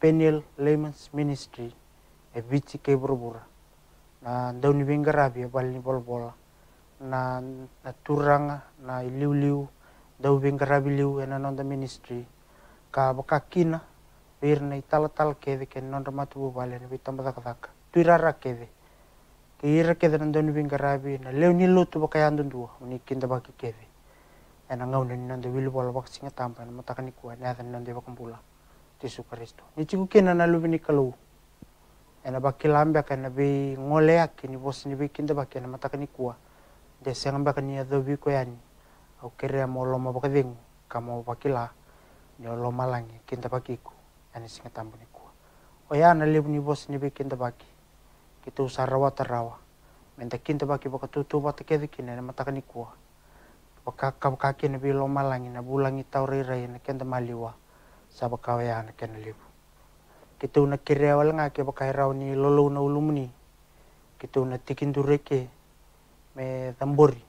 penil layman's ministry e bici ke burbura na daun ni bengar abi e bal ni bol na na turang na liu liu daun e bengar liu ena non nonda ministry ka baka kina Bir na itala tal kede ken nonda matu bu bale na bitamba daka daka. Tuirara kede. Kira kede na doni bingarabi na leu ni lutu baka yandun dua. Unikin da baki kede enang ngau nani nande wili wala wak singa tampa nama takani kua ena ni nande waka ti tisu resto ni cingu kina na lubi ni kalu ena baki lambe ena bi ngole aki ni bos ni bi kinda baki nama takani ni kua de senga mbaka ni bi kua yani au kere ya moloma baka dengu. kama baki la ni oloma langi kinda baki ku ena singa tampa ni kua oya na lubi ni bos ni bi kinda baki kita rawa rawa menta kinta baki baka tutu bata kedhi kina ena mataka kaki na bilo malangi na bulangi taurira ina kenda maliwa saba kawaya na kenda libu. Kita una kirea awal ngake bakai rau ni lolo na ulumuni. Kita una tikin dureke me tambori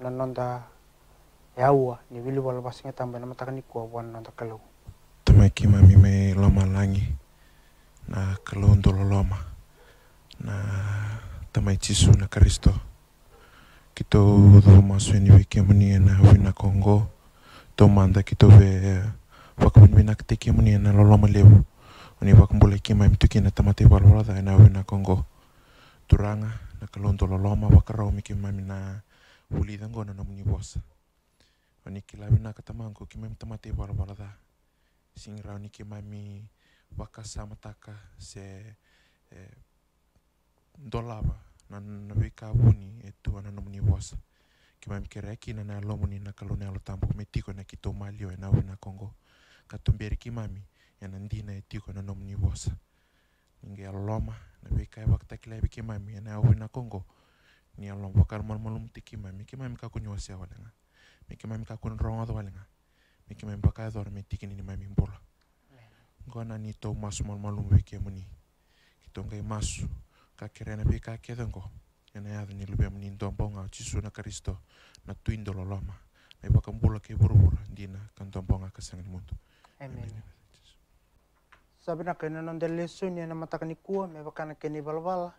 na nonda yaua ni bili wala basinga tamba na matakan ikua wan wana nonda kalau. Tamaki mami me loma langi na kalau ndolo loma na tamai suna karisto. και το δούμα σου είναι και μου ένα βίνα κόνγο το μάντα και το βε, βακμούν μην ακτή και μου ένα λόλο με λίγο, ονει βακμούν πολλά κύμα εμ του κίνα τα μάτια βαλβόλαδα ένα βίνα κόνγο Του ράγα, να καλούν το λόλο, μα βακρό μη κύμα εμ να βουλί δεν γόνα να μουν υπόσα. Ονει κυλά βίνα κατά μάγκο και με τα μάτια βαλβόλαδα, σύγρα ονει κύμα εμ βακασά ματάκα σε ε, ντολάβα. navekavuni e tua nanamuni wasa ke maimikereki na na alomuni na kalone alo tampu me tiko na kito malio e na ui na kongo ka tumberi ki mami e na dina e tiko nanamuni wasa ninge aloloma naveka e vakatakilevi ki mami e na ui kongo ni alom wakal malmalum ti ki mami ki mami kakuni wasia walenga me ki mami kakuni rongodo walenga me ki mami bakador me tiki nini mami bula ngona ni tou masu malmalum veke muni ki tongai masu kakere ya na pe ka kedongo ena yadu ni lubia mni ntomponga chisu na karisto na tuindo loloma na iba kambula ke burubura dina kan tomponga ka sangi mundo amen sabi na kena non de lesu ni na mata kani kuwa me bakana kene balbala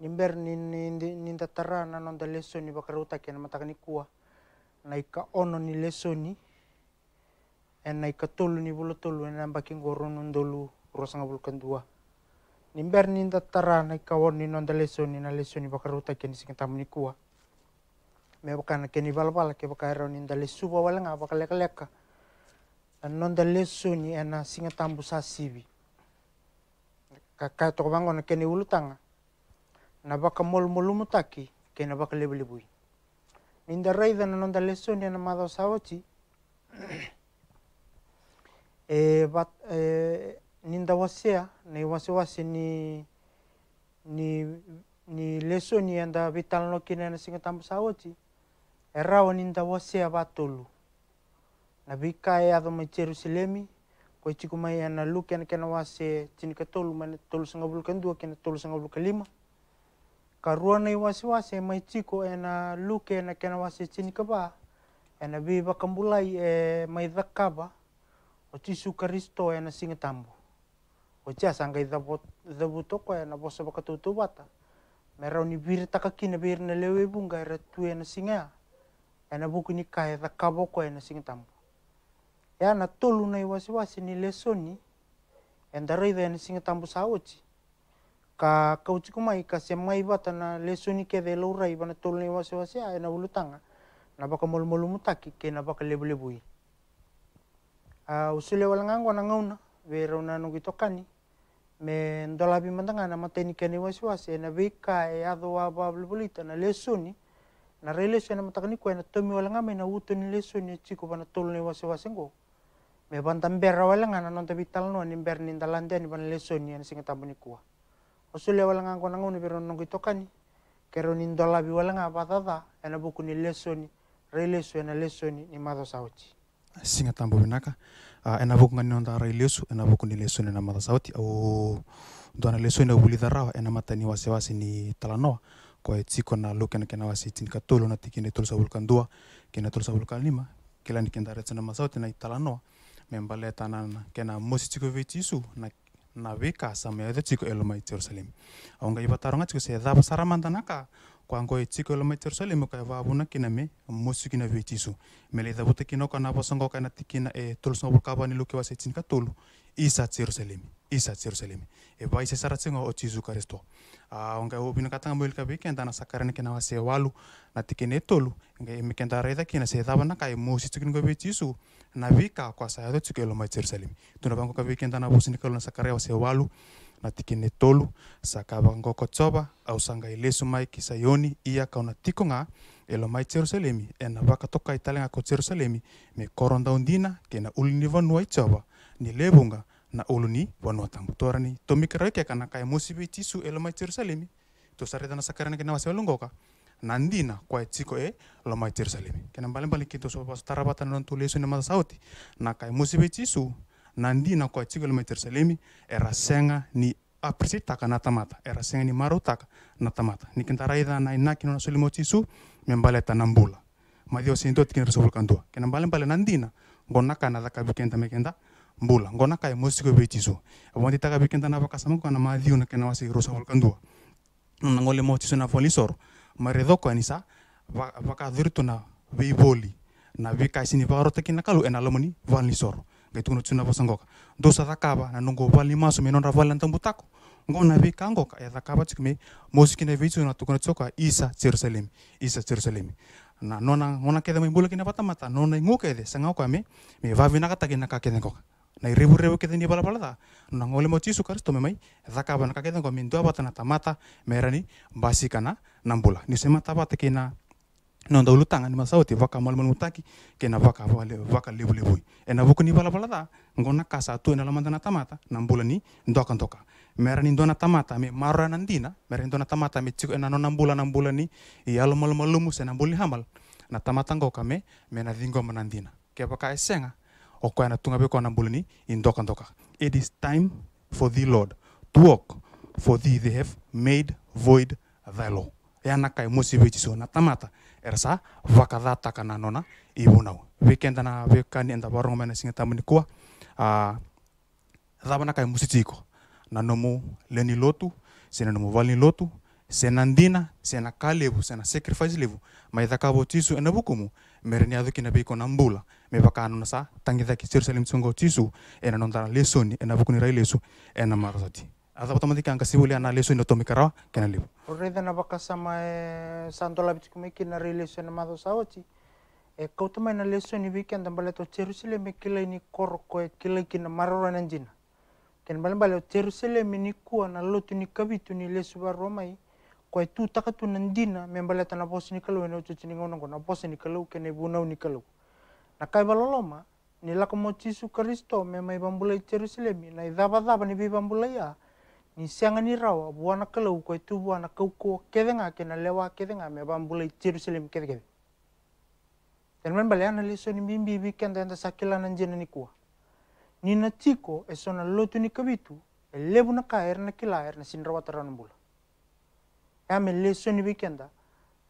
nimber ni ni ni tatara na non de lesu ni kena mata kani kua na ika ono ni lesu ni ena ika tolu ni bulu tolu ena ngoro non dolu rosanga bulkan dua Nimber tara nai kawon ni nonda leso ni na leso ni bakaruta keni sing tamu ni kua me bakana keni balbala ke bakaero ni nda lesu ba wala nga leka ni ena singa tambu sasibi kakai toko bango na keni ulutanga na baka mol molumu taki ke na baka lebu lebui ninda raida na nonda leso ni ena e bat e nindawasia naiwasiwasi ni ni ni leso ni anda vitalonokina na singa tamasahoti e rawa nindawasia batulu na vikae aco mai jerusalemi koe jiku mai ana luke ana kena wase jinika tolu mana tolu sangavuluka dua kena tolu sangavuluka lima karua nai wasiwasi mai jiko ena luke ena kena wase jinika ba ena vi vakabulai e mai cakava o jisu karisto ena singa tambu Ocha sangay dabot dabuto ko na bosa bakatutubat. Meron ni bir takaki na bir na lewe bunga era tuwe na singa. Ena buku ni kaya ta ko na singa tambo. Ya na tolu na iwasi wasi ni lesoni. Enda rei da na singa tambo saochi. Ka kauchi kumai ka semai bata na lesoni ke de loura ibana tolu na iwasi wasi ya ena ulutanga. Na baka molmolu mutaki ke na baka lebu Uh, usule ah, walangango na ngauna. Vera una nungitokani me ndola bi mandanga na mateni kani wasiwasi e na vika e ado wa bablita na lesuni na relation na matakani ko e na tomi wala ngame na utu ni lesuni chiko e bana ni wasiwasi ngo me bantam berra wala ngana non vital no ni berni ndalande ni bana lesuni ni singa ni kwa osule wala ngango na ngoni bero nongi tokani kero ni ndola bi wala nga patata na buku ni lesuni relation na lesuni ni mado sauti singa tambo binaka Ah, enavukunganina ndara ilesu enavukuni lesu nena mata sauti au duana lesu ena wuli darawa ena mata ni wasiwasi talanoa koe tsiko na luke na kena wasi tinika tulu na tikine tulu sa vulkan kena tulu sa vulkan lima na masauti na talanoa membale tanana kena musi tsiko veitsu na na vika sa me tsiko eloma i Jerusalem aunga iba taronga tsiko se saramandanaka kwango itsiko la maitso le mo ka va bona kina me mo su kina vetiso me le da bote kina kana pa sango kana tikina e tolso bur ka bani luke va se tsinka tolu isa jerusalem isa jerusalem e va isa sara tsinga o tizu kristo a ah, onga o bina katanga mo ilka beke ndana sakarana kina va walu na tikina tolu nga e me kenda reda kina se da bana kai e mo si tsikina vetiso na vika kwa sa do tsikelo ma jerusalem tuna bango ka beke ndana bosini kalona sakaria va se walu na natikine tolu sakabangoko tsoba ausanga ilesu mai kisayoni ia kauna tikonga elo mai jerusalemi ena vakatoka italenga ko jerusalemi me korondaundina kena ulu ni vanua i tsoba ni levunga na ulu ni vanua tangutorani tomikiraoikeka na kai musibi tisu elo mai jerusalemi tosaretana sakarana kena wasewalongoka nandina kwa chiko e, e lo mai jerusalemi kena mbalimbali kinto so tarabata non ni masauti na kai musibi tisu na ndi na kua tigel ma jerusalemi senga ni aprisi taka na tamata senga ni maru taka na tamata ni na ina kino na solimo tisu me mbale ta na mbula ma dio sin kin kena mbale mbale na ndina kana mbula Gonaka, kai mosiko be tisu e taka bikenta na baka samu na ma dio na kena wasi resovul kandua na ngole mo tisu na folisor ma ko anisa vaka dhuritu na veiboli na vikaisini vagarotaki na kalu ena lomoni vanlisoro gaituno tsuna vasangoka dosa dakava nanongo na menonra valantamutako ngona vekangoka ya dakava tsikume mosikina veitsuna tokona tsoka isa jerusalem isa jerusalem na nona ngona kede me bula kina patamata nona ingo kede sangoka me me vavinaka takina ka kede ngoka na irevurevu kede ni balabalada na ngole mo tisu kristo me mai dakava na ka kede ngoka mindoa batana tamata merani basikana nambula ni sema kina non da ulutanga ni masau ti vaka mal malmutaki ke na vaka vale vaka lebu lebu e na vuku ni bala bala da ngona kasa tu na lamanda na tamata na mbula ni ndoka ndoka mera ni ndona tamata me marra na ndina mera ndona tamata me chiku na nona mbula na mbula ni i alo mal malumu se na mbuli hamal na tamata ngoka me me na dingo mana ndina ke vaka esenga o ko na tunga be ko na mbula ni ndoka ndoka it is time for the lord to walk for thee they have made void thy law yana e kai e mosibe chiso na tamata ersa vakadha takana nona ibunau vikendana vikani enda varongo mena singa tamani kua a dhabana kai musitiko na nomu leni lotu sena nomu valni lotu sena ndina sena ka levu sena sacrifice levu ma idhakavo tisu ena vukumu mereni adu kina beiko na mbula me vakanona sa tangidhaki jerusalem tsungo tisu ena nondara lesoni ena vukuni rai lesu ena marazati Αδαπατωματικά, αν κασίβουλε να το μικρό και να λύπω. Ωραία, δεν αποκασάμε ε, σαν το να ρίλησω ένα μάδο σαότσι. Ε, με να είναι αν τα μπαλέ το με κύλα είναι κόρκο, κύλα και να μάρω ρανέντζινα. Και να μπαλέ μπαλέ το νικαλού. insianga ni rawa buana kala ko itu buana kau ko kedenga kena lewa kedenga me bam bulai Jerusalem kedekede dan men balian ali so ni bimbi biken dan sakila nan jena ni kuwa ni na tiko esona sona lotu ni kabitu e lebu na kaer na kila er na sin rawa taran bula ya e me le ni biken da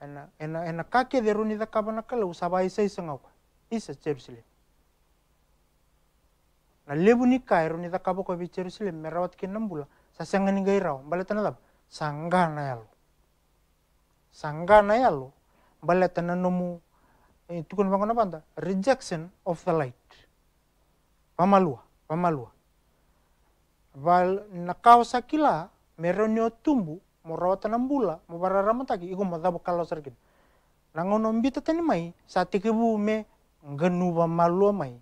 ena ena ena kake de runi da kabana kalau sabai isa sanga ko isa Jerusalem na lebu ni kaer ni da kaboko bi Jerusalem rawa ken nambula bula sasanga ni gairau na lab sangga na yalu sangga na yalu na nomu eh, itu kan bangun apa rejection of the light pamalua pamalua val nakau sakila meronyo tumbu mbula nambula mobararamon taki iko madabu kalau sergin nangono mbita tani mai kebu me nganu ba malua mai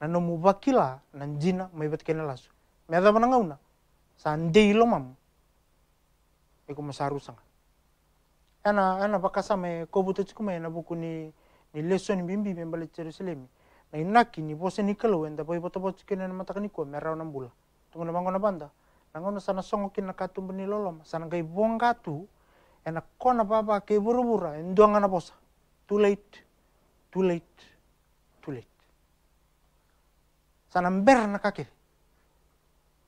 nanomu bakila nanjina mai batkena lasu me adabu na. Sandeilo mam. Eko masarusanga. Ena ena bakasa me kobuto chiku me na buku ni ni lesson bimbi me bale Jerusalem. Na inaki ni bose ni kelo enda boy boto boto chiku na mataka ni ko merau na bula. Tungu na na banda. Nangono sana songo kina katumbu ni lolom. Sana gai bonga tu. Ena kona baba ke buru-bura. Enduanga na bosa. Too late. Too late. Too late. Sana mber na kakiri.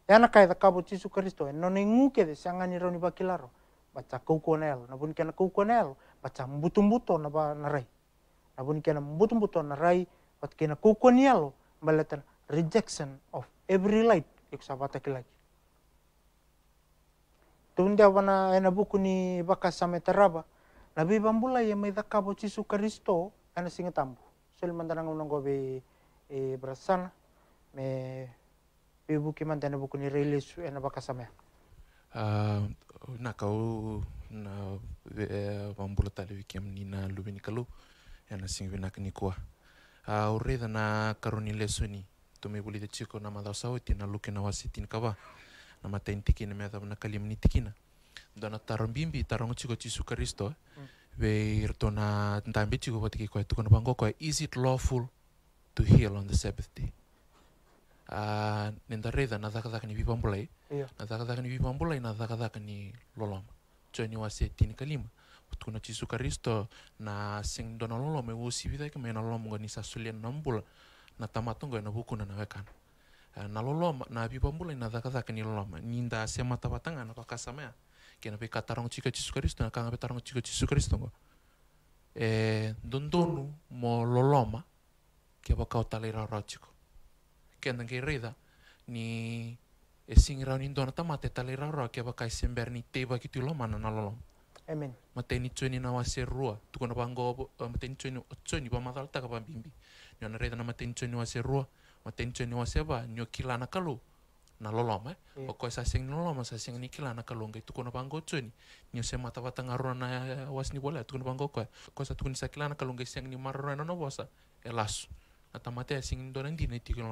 Yana kai ta kabo Yesu Kristo en non nguke de sanga ni roni bakilaro baca kukonel na bun kena baca mbutumbuto na ba na rai na bun kena mbutumbuto na rai bat kena kukonialo balatan rejection of every light yuk sabata kilaki dia wana ena buku ni baka sama na bi bambula ya mai kabo Yesu Kristo ana singa tambu sel mandanang unang gobe e eh, berasana me pe buki man dana buku ni rilis ena eh, baka samea ya? uh, ah, na kau na vambula eh, tale viki amni na lubi ni kalu ena ya singvi na kini kua uh, ah, ureda na karoni lesu ni tumi buli de chiko na madao sao ti na luke na wasi tin kava na mata intiki na adab na kalim ni tikina dona tarombimbi tarong chiko chisu karisto eh? ve mm. na tambe chiko patiki koe tukona bango koe is it lawful to heal on the sabbath day uh, zaka zaka ni iya. na zaka zaka ni zaka zaka ni loloma ni wa tini kalima na chisu karisto na sing dona e wusi wo sivitaki mena lolom ngoni sasulian nambula na tamato ngoi na bukuna na wekan uh, ah, na lolom na zaka zaka ni lolom ninda sema tavatanga na mea kena pe katarong chika chisu karisto na kanga pe tarong chika chisu karisto ngo e dondonu mo loloma tali bakau talera rochiko kenda ngi reda ni e eh, singi rau ni dona ta mate tali rau rau kia bakai sember ni teba ki lo mana na lo. Amen. Mate ni tsuni na wase rua, tu kona bango, eh, mate ni o tsuni ba madal taka ba bimbi. Ni ona reda na mate ni tsuni wase rua, mate ni tsuni wase ba, nyo kila na kalu. Na lo lo eh. yeah. o koi sasing na sa sasing ni kila na kalu, ngai tu kona bango tsoni. Nyo se mata wata ngarua na was ni bole tu kona bango koi. Koi sa tu kona sa kila na kalu, ngai sing ni marora na na wasa, elas. Ata mate sing ni dona ndi na tiki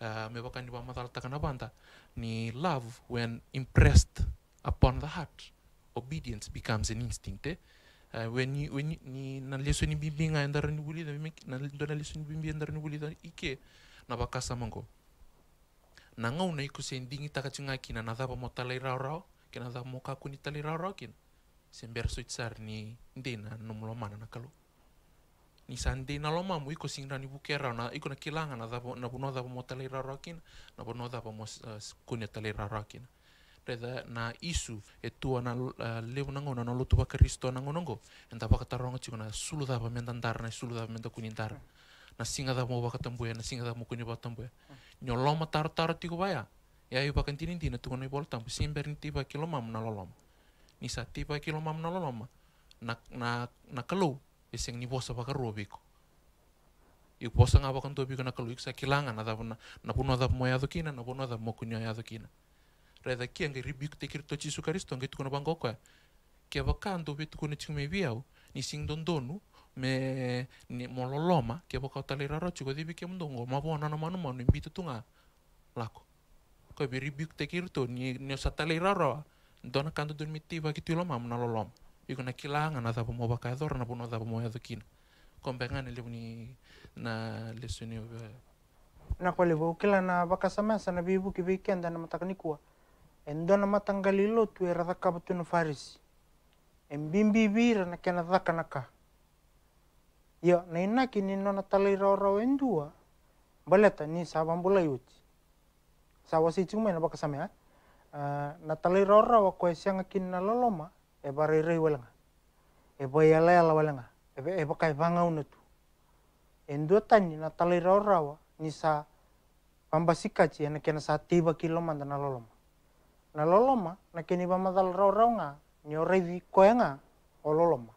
uh, eh, mevoka ni wamatalata kana banda ni love when impressed upon the heart obedience becomes an instinct eh? Uh, when you, when you, ni na leso ni bimbinga endara ni bulida na ndo na leso ni bimbi endara ni bulida ike na bakasa mango na nga una iku sendingi takachinga kina na thaba motala irao rao kina thaba moka kuni tali rao rao kina sember suitsar ni ndena nomulomana na kalu ni sande na loma mo iko singra ni bukera na iko na kilanga na dabo na buno dhapo mo rakin na buno dhapo mo kunya talera rakin reda na isu e tua na lebu nango na lotu ba kristo nango nango enta ba kataronga chiko na sulu dhapo menda ndar na e sulu dhapo menda kunin dar na singa dabo ba katambuya na singa dhapo kunya ba nyo loma tar tar tiko baya e ya iba tinin ndina tuko na ibol tambu simber ni tiba kilomam na lolom ni sa tiba kilomam na lolom na na na kelu iseng ni bosa baka robiko I bosa nga baka biko na kalu ik sa kilanga na davo na puno davo mo yado kina na puno davo mo kina re da kia ngi ribik te kirto chisu karisto ngi tukono bango kwa kia baka ndo bitu me biau ni sing dondonu me ni mololoma kia baka talera rochu ko dibi kia mndongo mabona na manu manu imbitu tunga lako ko bi ribik te kirto ni ni sa talera roa Dona kanto dun mitiba kitulo mamu na lolom. Iko na kilanga na thapo moba kador ya na puno thapo moya dokina. Kompengane le ni na lesoni ove na kole levo kila na vakasamasa na vivu kivi nda na matakanikua endo na matangalilo tu era thaka batu na farisi embimbi na kena thaka na ka yo na ina kini no na tala ira endua baleta ni saba mbula yuti sawa si cuma na vakasamea uh, eh, na tala ira wa kwa siang akin na loloma e barere walanga e bayala ala walanga e e vanga unutu endo tani na tali rawa nisa sa pambasika ci na kena sa tiba kiloma na loloma na loloma na keni ba madal rawa rawa nga ni revi koenga o loloma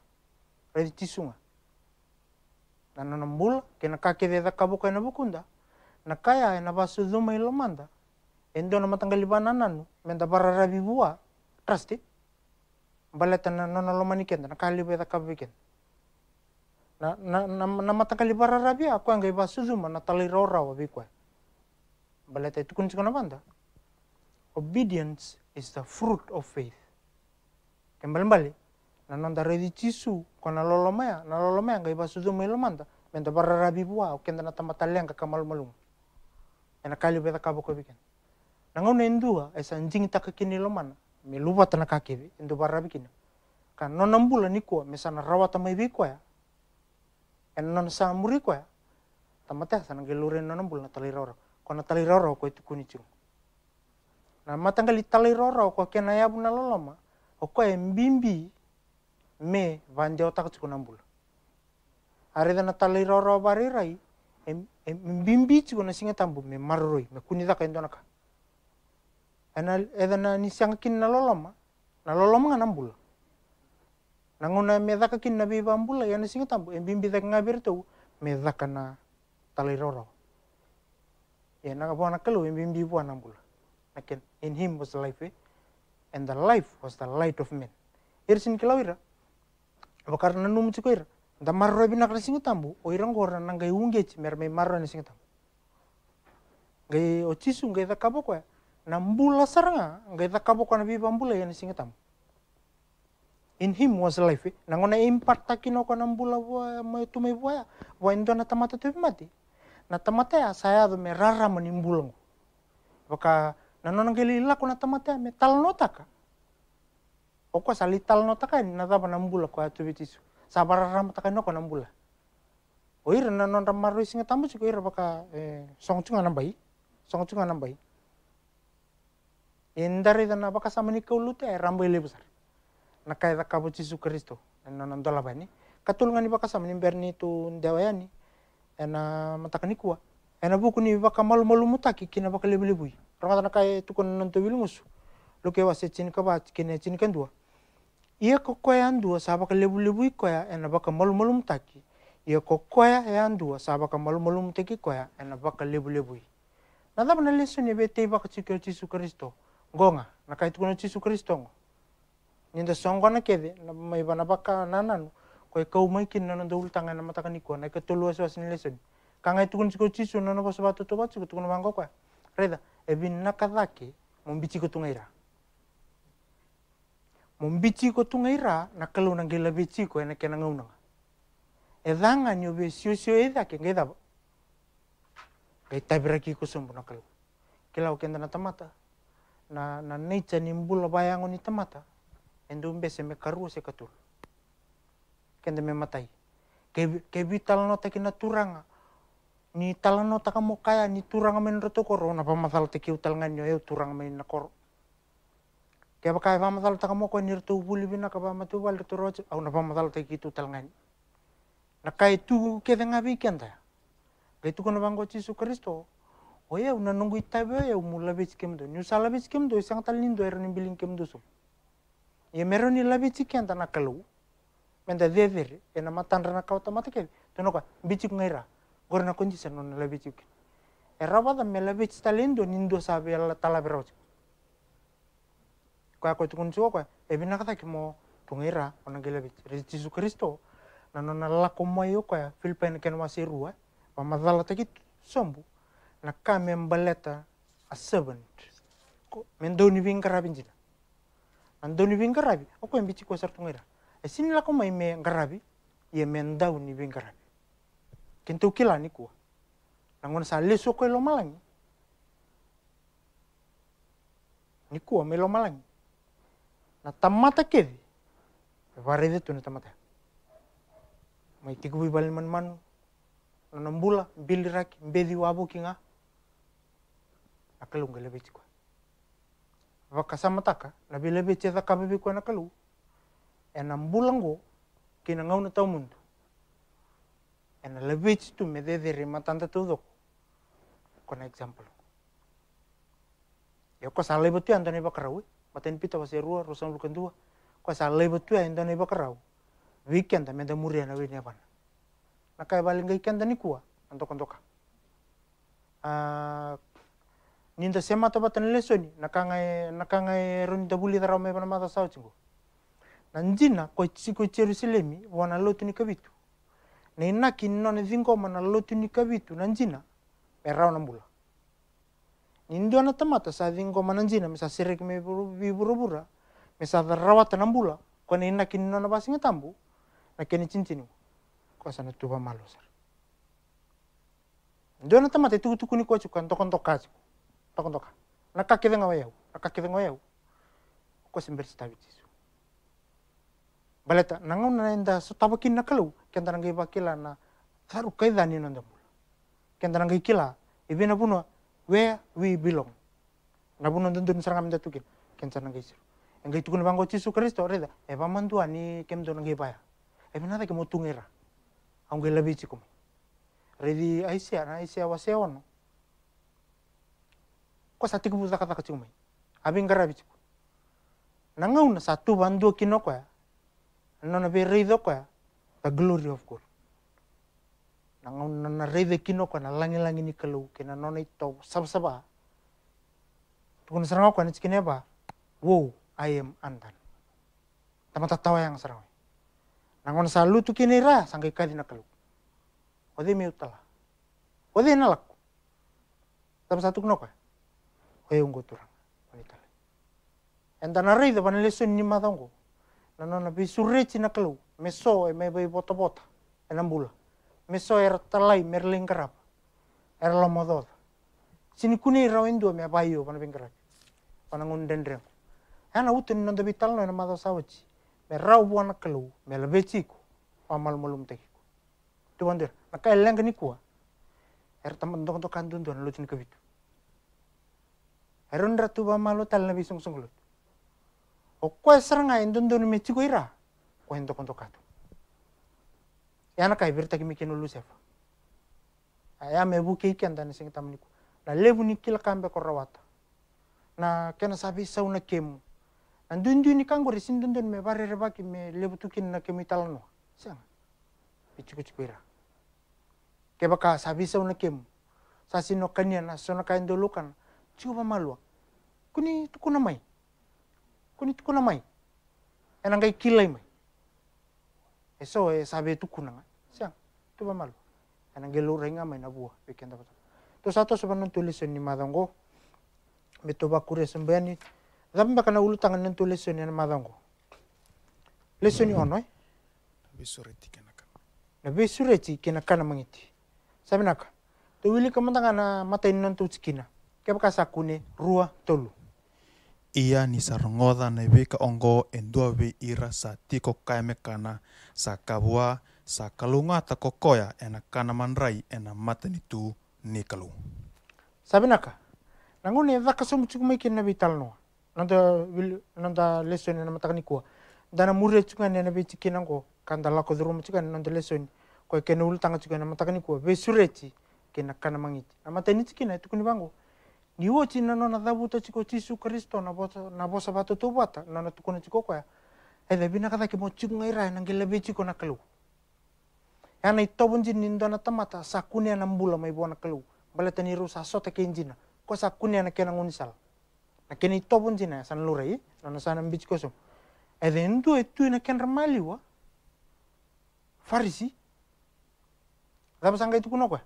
revi tisunga na nanambula kena kake de ya dakabuka na bukunda na kaya ena basu duma ilomanda endo na matangalibanananu menda barara bua trusted bala na nona lo kenda na kali beda kabi kenda na na na, na mata kali bara rabia aku angga iba suzuma na tali rora wabi kwe bala itu kunci banda obedience is the fruit of faith kembali bali na ready redi tisu kona lolo maya na lolo maya angga iba suzuma ilo manda bara rabi bua kenda na tali kakamal malum na kali beda kabe kwe bikin na ngau nendua esan jing takakini lo me lupa tana kakebe indu barra bikina kan non nambula ni kua sana rawa tama ibi kua ya en non sa e muri kua ya tamate sana gelure non nambula tali roro kona tali roro ko itu kuni ciru na li tali roro ko kena ya buna loloma o ko bimbi e me vanja otak ciku nambula ari dana tali roro barirai rai em, em na singa tambu me marroi me kuni daka indonaka ena na ethana nisiangakini na loloma ng'ana mbula daka kin na viva mbula yana singatambu embimbithaki me daka na roro yana kavona kalau bimbi na mbula lakin ya ya ya in him was life eh? and the life was the light of men erisin kilawira vakarana numutikoira da marro gora singatambu oirangorra nangai ungechi me marro singa tambu ngai ochisu ngai thakavokwa Nambula saranga ngaita kabukan bi bambula yang singetam. In him was life. Eh. Nangona ta kino ko nambula wa ma tu mai wa wa indo na tamata tu mati. Na tamata ya saya do me rara menimbulong. Baka nanona geli lako na tamata ya, me talnotaka. Oko sali talnotaka ni ya, na tapa nambula ko atu bitisu. Sabara ramataka no ko nambula. Oira nanon ramaru singetam ko ira baka eh, songcunga nambai. Songcunga nambai. Indari ಎಂದರೆ ಇದನ್ನು ಅಪಕಸ ಮನಿಕ rambo ರಂಬೈಲೆ besar nakai da kabu Yesus Kristo ena nan dola bani katulungan iba kasam ni berni tu dewayani ena matakani kuwa ena buku ni iba kamal malu mutaki kina baka lebu lebu ramata nakai tukon kan nan tu bilu musu luke wasi cin kaba kina cin kan dua ia kokoya dua sabaka lebu lebu koya ena baka malu malu mutaki ia e yang dua sabaka malu malu mutaki koya ena baka lebu lebu Nada mana lesu ni bete iba kecil Yesus Kristo gonga nakaitukuno chisu kristo ngo ninda songo na kede na maiba na baka nananu ko kau mai kin na ndul tanga na mataka ni na ke tolu eso asin lesen kanga itu kun chiko chisu na no boso batu to batu kutu no mango kwa reda ebin nakadaki mombichi ko tungaira mombichi ko na kalu na ngela bichi ko na kena ngauna danga nyo be sio sio eda ke ngeda kai tabiraki ko sombo na kalu kelau kenda na tamata na na neja nimbula bayangon ita mata endumbe se me karu se katul kende me matai ke ke vital taki na turanga ni talano taka mo kaya ni turanga men roto koro na pa masal te kiu talanga ni eu turanga men na koro ke ba kaya ba masal taka mo ko ni roto buli bina ka ba matu wal roto rojo au na pa masal te kiu talanga ni na kai tu ke denga bi kenda ke tu kono bango Yesus Kristo oya unanongo itabe oya umulabeti kemdo nyusalabeti kemdo isangtalindo erani bilin kemdo so yemeroni labeti kenda na kalu menda dhedhere ena matandra na kauta matakeve tonoka bichi ngaira gorna kondisa non labeti ken erawada melabeti talindo nindo sabe ala talabiroch kwa kwa tukunso kwa ebina kata kimo tungira ona gelabeti Yesu Kristo na nona lakomo yo kwa filipen ken wasirua pamadhala takit sombu la ka men ko men doni win garabi jina an doni win garabi ko sartungira e sin la ko mai me garabi ye men dau ni win garabi kento kila ni ko langon sa leso ko lo malang ni ko me lo malang na tamata kedi varede tu na tamata mai tiku bi man manu nambula biliraki bedi wabu kinga akalunga labechikwa vakasamataka labi labecheza kabebikwa na nakalu, ena mbulango kina ngauna tau mundu ena labech tu mededere matanda tudoko kona example ya ko tuya betu andone bakarau eh. maten pita wase rua rusan lukan dua ko sale betu andone bakarau weekend amenda menda na wini apana na kai balinga ikenda ni kuwa antoka antoka uh, ah, ninda sema to batan lesoni nakangai nakangai roni tabuli tara me pana mata sao chingo nanjina ko chiko Jerusalemi wana lotu ni kabitu na ina kinno ne mana lotu ni kabitu nanjina erao na Nindu nindo na tamata sa dingo mana nanjina mesa sirek me bura mesa verrawata na mbula ko nona ina kinno basinga tambu na keni cintinu ko sana tuba malosar ndo na tamata tuku tuku ni ko chukan tokon tokondoka na kive nga wayau naka kive nga wayau ko sember baleta nangau na enda so tabakin nakalu kenda ngai bakila na saru kai dani nanda mula kenda ngai kila ibe na where we belong na bunua ndundun sarangam tukin kenda nangai siru ngai tukun bango tisu kristo reda ba mandua ni kemdo ngai baya ebe nada kemo tungera aungai labi chikumi redi aisia na aisia waseono ko satu kumu zaka taka ciumai abin gara bicu na ngau na satu bandu kino ko ya no na be reido ko ya the glory of god na ngau na na reido kino ko na langi langi ni nona ito sab saba tukun serang ko na cikine ba wow i am andan tamata tawa yang serang na salu tu kini ra sangkai kadi na kalu. ode mi utala ode na laku tam satu knoka sun wanitala entanarei na nona nimadongo nanona visureci nakelu meso e bota botobota enambula meso er talai merlingarapa era sini sinikuni rau endua mea vaio vanavingarapi vanangundendrengo ena utu ninoda vitalno ena madasawaci me rau vuana kalu me laveciku vamalmalum tekiku kai nakaelengani kua lo tamantokatokantunduana lucinikavitku eron ratu ba malo tal na sung sung lut okko esranga indun dun me go ira kwa endo kondo kato yana kai birta ki mikin ulu sefa aya mebu ke ikan dan sing tamniku Na lebu nikil kambe rawata. na kena sabi na kemu na dun dun ni kanggo resin dun dun me bare reba ki me lebu tukin na kemi Siang. sang pichu kuchu ira kebaka sabi na kemu sasino kania na sona kain jioba malua kuni tukuna eh, mai kuni tukuna mai enangai kilai mai eso so e sabe tukuna nga siang tuba malua ena lu renga mai na bua bikin dapat to sato soba non tulisan ni madango betoba kure sembani tapi bakana ulu tangan non tulisan ni madango lesoni onoi, e eh? nabe sureti kenaka nabe sureti kenaka na mangiti sabe naka to wili kamantanga na matain non tu tsikina kepaka sakune rua tolu ia ni sarongoda na beka ongo be ira sa tiko kana sa kabua sa ta kokoya ena kanamanrai ena matanitu nikalu sabinaka nangune dhaka somuchukumaiki na no nanda vil nanda lesson matani matakanikua dana murre chuka ena be chikinango kanda lako drum ena nanda lesson ko kenul tanga ena matani matakanikua be sureti kena kanamangiti na matanitiki na tukuni bango ni woti na nona dhabu ta chiko tisu kristo na bosa na bosa batu tu bata na na tukuna chiko kwa e lebi na kada kimo chiko ngai rai nang lebi chiko na ya ana ito bunji nindo na tamata sakuni ana mbula mai bona kelu bale tani rusa so ta kenjina ko sakuni ana kena ngunisal na kena ito bunji na san lurai na na san ambich koso e de ndu etu na ken ramali wa farisi Dapa sangka itu kuno kwa.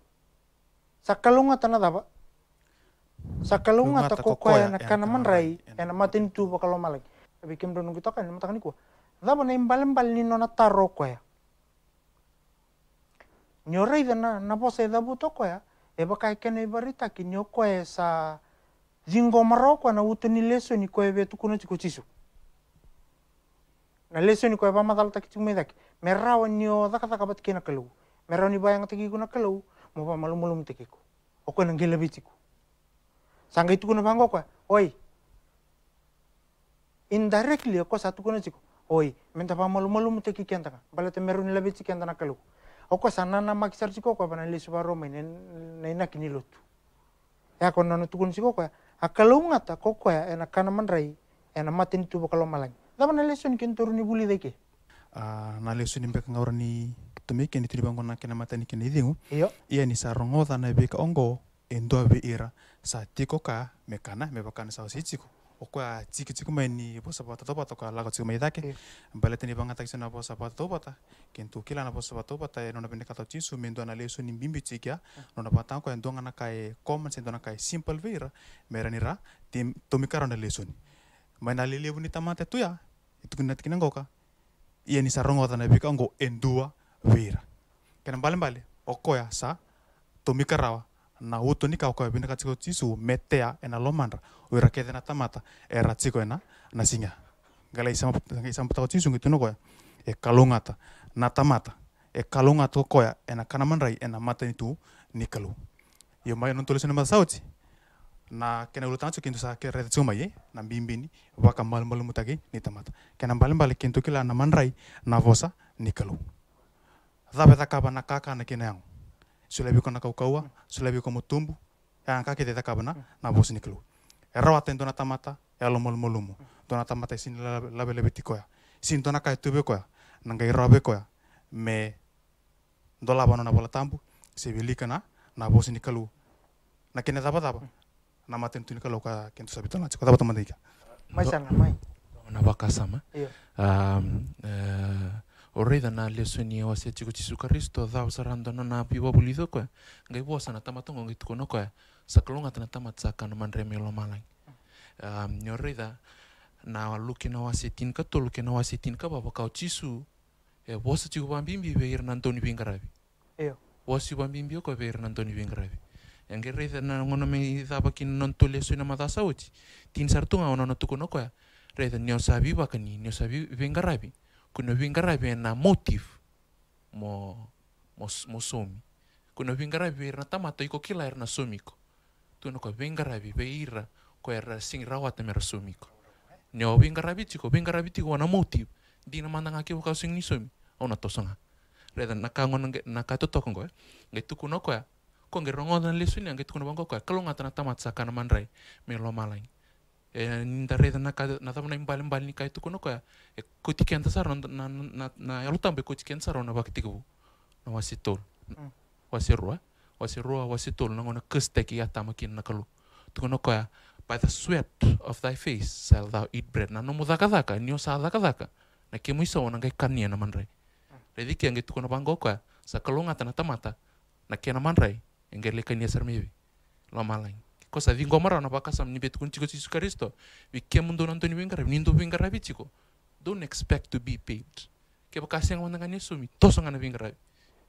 Sakalunga tanah dapa sakalunga ta kokoya nah, na kana man rai ena matin tu ba kalau malek bikin renung kita kan matakan ku dama na imbal-imbal ni nona taro koya nyorai dana na bose da buto koya e ya, ba kai kana ibarita ki nyokoe sa jingo maroko na utu ni leso ni koe betu kuno tiko tisu na leso ni koe ba madal tak tiko medaki merawa ni o daka daka bat kena kalau merawa ni bayang tiki kuna kalau mo ba malum malum tiki ko o bitiku 상가이트구는 oi. 오이 indirectly ya, ko satu kuno ciko, oi menta pa malu malu mute ki kian ka bala te merun labe kian tanga kalu oko sana na sar ciko kwa bana li suba roma ne ne na kini lutu ya kono nono tukun siku kwa akalu ngata koko ya ena kana man ena matin tu bakalo malang da bana lesun kin turuni buli deke na lesun imbe ka ngorni tumi ken tiri bangon na idingu iya ni sarongo na be ka ongo endo abe ira sa tiko ka mekana me bakana sa osi tiko oko a tiki tiko me ni bo sa pata topata ko lago tiko me dake iya. mbale teni banga taki sana bo sa pata topata kento kila na bo sa pata topata e nona pendekata tisu me endo na leso ni tiki a ah. nona bata ko endo ngana kai e common se na kai e simple ira me rani ra tim tomikara na leso ni mai na lelevu ni tamate tuya e tiki nango ngoka Iya ni sa rongo tana bika ngo endua ira kena mbale mbale okoya sa karawa na uto ni kauko ebinda katsiko tsisu metea ena lomanra oira ketena tamata era tsiko ena na singa gala isam isam patako tsisu ngi tuno koya e kalungata na tamata e kalungata koya ena kanamanrai ena mata ni tu ni kalu yo mai non tulisene masauti na kena ulu tancho kintu sa ke rete tsuma na bimbini waka mal mal mutaki ni tamata kena mbali mbali kintu kila na manrai na vosa ni kalu dhabe dhakaba na kaka na kina yangu sulebi biko na kaukaua sulebi biko mutumbu e angka kete ta kabana na bosi ni kelu e rawa ten tona tamata e alomol molumu, tona tamata e sini labe labe tikoya sin tona kai tube koya na ngai rawa bekoya me dola bano na bola tambu se bili kana na bosi ni kelu na kene tapa tapa na maten tuni kalau ka kento sabito na ciko tapa tama dika mai sana mai na bakasama um, oreda na leso ni wasia chisu karisto dhao sarando na na piwa bulido koe ngai wasa na tamatongo ngai tukono koe sakalonga tana tamat na mandre melo malang um, ni oreda na luke na wasia tin ka to na wasia tin ka baba chisu e wasa chiko bambimbi beir na antoni bingarabi eo wasi bambimbi ko beir na antoni bingarabi yang na ngono me dhaba kin non to leso na madasa uti tin sartunga ono no tukono koe reda ni osabi bakani ni osabi bingarabi kuna bingara bena motive mo mosomi mo kuna bingara na tamato iko kila era na somiko tuno ko bingara beira ko era singra wata mera somiko neo bingara bitiko bingara bitiko wana motive dina mandanga ke ka sing ni somi ona tosonga reda nakango nakatotoko ngoe ngetukuno koa ko ngerongodan lesuni ngetukuno bango koa kalonga tana tamatsakana mandrai melo malain ninda redana ka nadhavu nai mbali mbali nikai tuku noka e koti kenta sara na na na yalu koti kenta sara na bakti kubu na wasi tol wasi roa wasi na ngona kusta ki atama kin na kalu tuku noka by the sweat of thy face shall thou eat bread na nomu dhaka dhaka nio sa dhaka dhaka na kemu isa wana ngai kania na manrai redhiki ange tuku na bango kwa sa tana tamata na kia na manrai engele kania sarmivi lo malain cosa vingomorano pakasa mnipituku mchiko chisu kristo vikemundona ntoni vingara nindu vingara vichiko don't expect to be paid kepa kasiang wanangan yesu mi tosongana vingara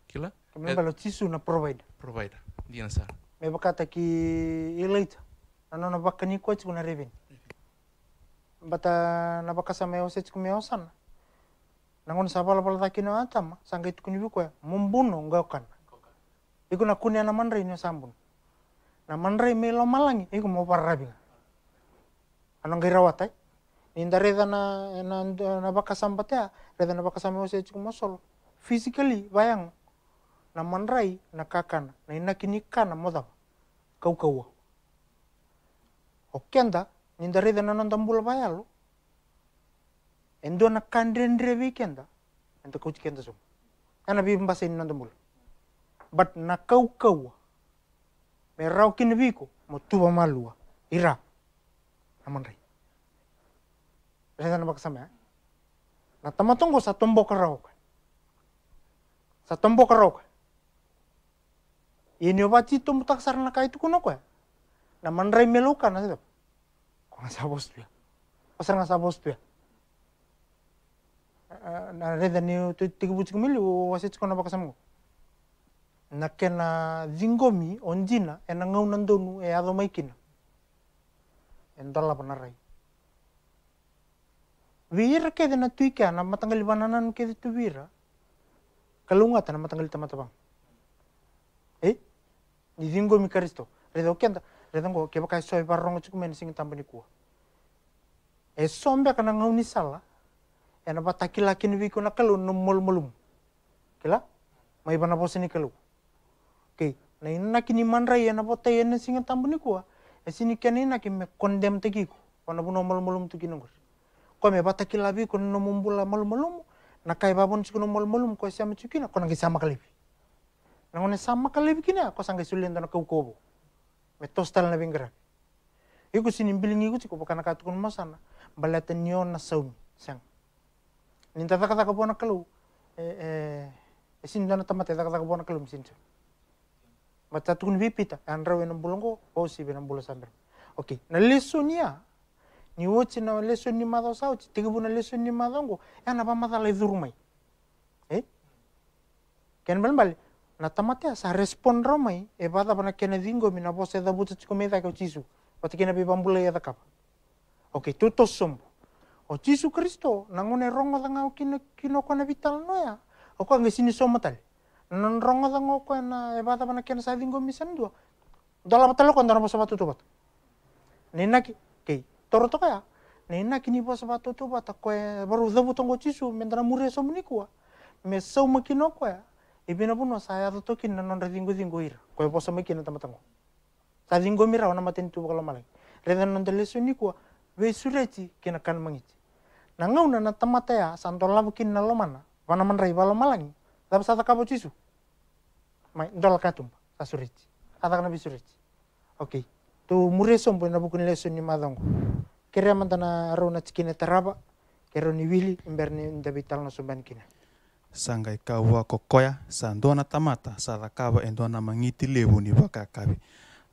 kila mebalo chisu na provider provider Di sara meba kata ki ilaita nano na bakani ko chiku na reven bata na bakasa me ose chiku me osana nangon sabala bala takino atama sangaitu kunibikwe mumbuno ngaukan Iku nakuni ana mandri ni sambun namanre melo malangi iko mau parrabi anong girawatay eh? inda reda na na na baka sampatea reda na baka sampe ose cukup masol physically bayang na nakakana na na modaba kau kau oke anda reda na nandambula bayalo endo na revi kenda entuk kau cikenda sum ana bi mbasa nonton nandambula but na kau kau me rau kini biko mo tuba malua ira aman rei resa na baka sama eh? na tamatonggo sa tombo karau ka sa tombo karau ka ini obati tombo tak sarana kai tu kuno ka eh? na man rei meluka na sedap kona sabos tuya pasar eh, na sabos tuya na reda ni tu tiga bujuk miliu wasit kona baka sama na kena jingomi onjina ena ngau nandonu e ado maikina en dalla panarai wira ke dena tuika na matangal bananan ke tu wira kalunga tana matangal tamata bang eh ni jingomi karisto redo kenda redo ngo ke bakai soi barrongo chukumen sing tambani kuwa e sombe kana ngau sala ena bataki lakini wiko na kalun no mol molum kila Maibana bana bosini kalu kei na ina kini man rai na bota yen singa tambuni kua esini kene ina ki me kondem teki ku kona buno mal malum tu kini ngur ko me bata kila bi kono no mumbula mal malum na kai babon sikono mal malum ko e siam cukina ki sama kalibi na ngone sama kalibi kina ko sangge sulen tono kau kobo me tostal na bingra iku sini biling iku ciko pakana katukun masana balatan nion na saum sang ninta kata taka bona kalu eh eh esin dona tamate kata taka bona kalu misin mata tun vipita andra wena bulongo osi wena bulo sambra okay na lesonia ni wochi na leso ni madho sauchi tigibu na leso ni madhongo yana e pa madhala idhurumai eh ken bal na tamatea sa respond romai e bada bana ken dingo mina bose da butu chiko meda ka chisu pati ken be bambule ya dakapa okay Tuto to sombo o chisu kristo ngone rongo danga kino kino kona vital noya o kwa ngesini somotal rongo da ngoko e ebata eh, bana kena sa dingo misan dua dala batalo kon dana bosabatu tu bat Nina ki kei toro toka ya. nena ki ni bosabatu tu bat ko eh, baru zabu tongo cisu mendana mure so mnikua me so makino ko ya ibina puno saya to na non re dingo dingo ira ko bosa makina tamatango sa dingo mira ona maten tu kala malai Reda non lesu so nikua we kena kan mangiti nangau nana tamata ya santola bukin nalomana wana man rei balo malangi Dam sa takabochisu. Mai ndol katum sa suriti. Adak na bisuriti. Okay. Tu muresom bo na bukun leso ni madongo. Kere mandana rona tikine taraba. Kero ni wili imberni ndabital no sumban kina. Sanga ikawa kokoya sa ndona tamata sa dakaba endona mangiti lebu ni bakakabi.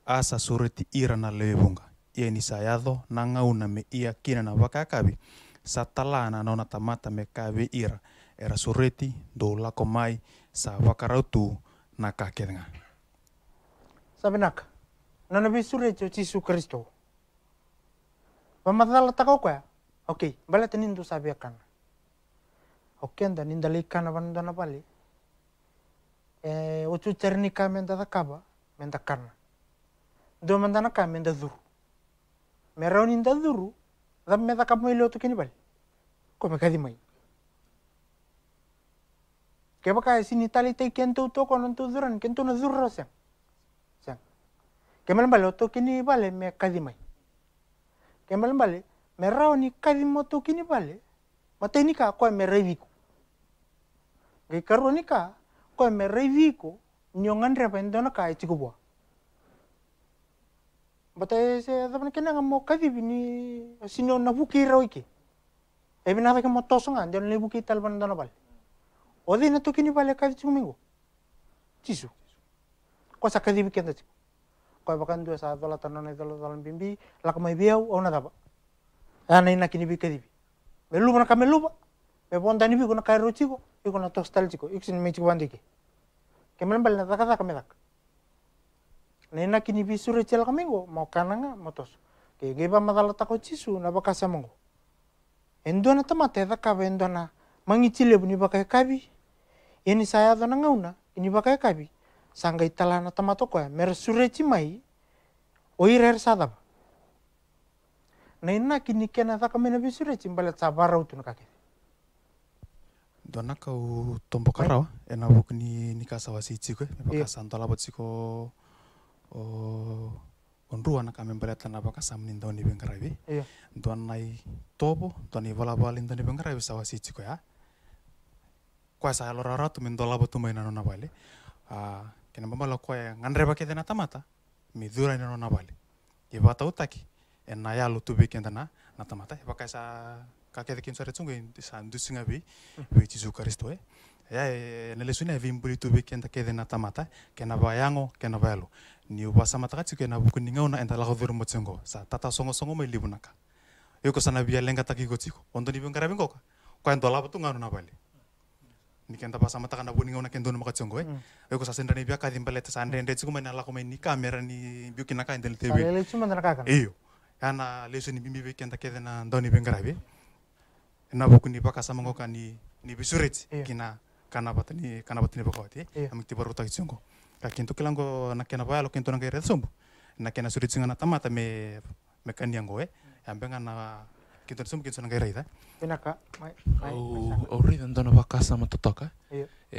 Asa suriti ira na lebunga. Ia ni sayado nangauna me ia kina na bakakabi. Sa talana nona tamata me kabe ira era sureti do lako mai sa wakarau tu na kakenga. Sabinak, nanabi surejo Yesus Kristo. Mamadala tako kwa? Okay, bala tenin do sabi akan. Okay, anda nindali kana banda na bali. E, ochu cerni ka menda kaba, menda kana. Do na ka menda duru. Merau ninda da dam da kapo ilo tu kini bali. Kome kadimai. ke baka sini tali te kento to konon tu duran kento no durro sen sen kemal balo to kini bale me kadimai kemal bale me raoni kadimo to kini bale matenika ko me reviku ge karonika ko me reviku nyongan rependona ka itikubwa bata se dapan kena ngamo kadibi ni sinyo na buki roiki ebina ta kemo tosonga ndon le buki talban dona bale Ο Δίνα kini κίνημα lekaf cikin minggu. Cisu. Ko sa kadi bikenda tadi. Ko e bakan dua ya sa dola na dola dalam bimbi lak mai biau ona daba. Ana ina kini bi kadi. Belu mana kame luba. Be bonda ni bi ko na kairo ciko, ko na tostal ciko, iksin me ciko bandiki. Kemen bal na me daka. Na ina kini bi sure cel kamingo, mau kananga mau tos. Ke geba madala tako cisu na bakasa monggo. Endona tamate daka endona mangi cile buni bakai kabi ini saya dona ngauna ini bakaya kabi sangga italana tamatoko ya mer surechi mai oirer sadap. na ina kini kena tak nabi bi surechi mbala tsabara utuna kake dona kau tombo karawa ena buk ni nikasa wasi tsikwe mepaka iya. santola botsiko o onrua na kame mbele tana baka samni ndoni bengarabe iya. ndona i tobo ndoni vola vola ndoni bengarabe sawasi tsikwe ya kuasa sa lorara tu min dola botu mai nano bale. Ah, kena mama lo kue ngandre ba kete na tamata mi dura ina na bale. Ye bata utaki, taki na yalo lo tube na na tamata ye bakai sa kake kete kin tsungu in sa singa bi bi mm-hmm. zuka kristo e ya e, e nele suni e vimbuli tube kenda kete na tamata kena bayango kena bayalo. ni uba sama takatsi kena bukuninga una enta lago duru motsengo sa tata songo songo mai libunaka Yo kesana biar taki kiko ciko, untuk dibiung karabing kok, kau yang dola betul ngano na bale. nikenda basa matakana buninga una kendo numa katsongo eh mm. weko sasa ndani bya kadhi mbele tsa ndende tsiko mena la kome ni kamera ni byuki na kaende le tv le tsuma ndana kaka iyo ana yaani leso ni bimbi bekenda kede na ndoni bengarabe na buku ni baka samango kani ni bisureti kina kana batani kana batani bakoti amiti baruta kitsongo ka kinto kilango na kena balo kinto na ngere tsombo na kena suritsinga na tamata me mekani mm. yango eh ambenga na ಕಿತ್ತರ್ಸು ಕಿತ್ಸನ ಕೈ ರೈತ ವಿನಕ ಅವ್ರಿ ದಂತನ ಬಕಾಸ ಮತ್ತು ತೊಕ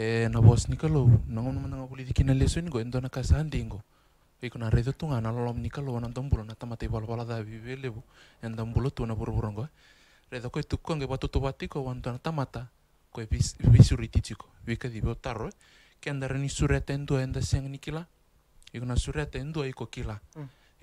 ಏ ನ ಬಾಸ್ ನಿಕಲು ನಂಗ ನಂಗ ಕುಲಿ ದಿಕ್ಕಿನಲ್ಲಿ ಸುನಿಗೋ ಎಂದನ ಕಸ ಅಂದಿಂಗೋ Iku na redo tunga na lolom nika lo na tombulo na tamate ibal bala da vive lebu en tombulo tu na buru burongo eh. redo ko itu konge batu tu batiko wanto na tamata ko bis e bisurititiko wika di botaro eh. ke andare ni surete endo enda siang nikila iku na surete endo iko kila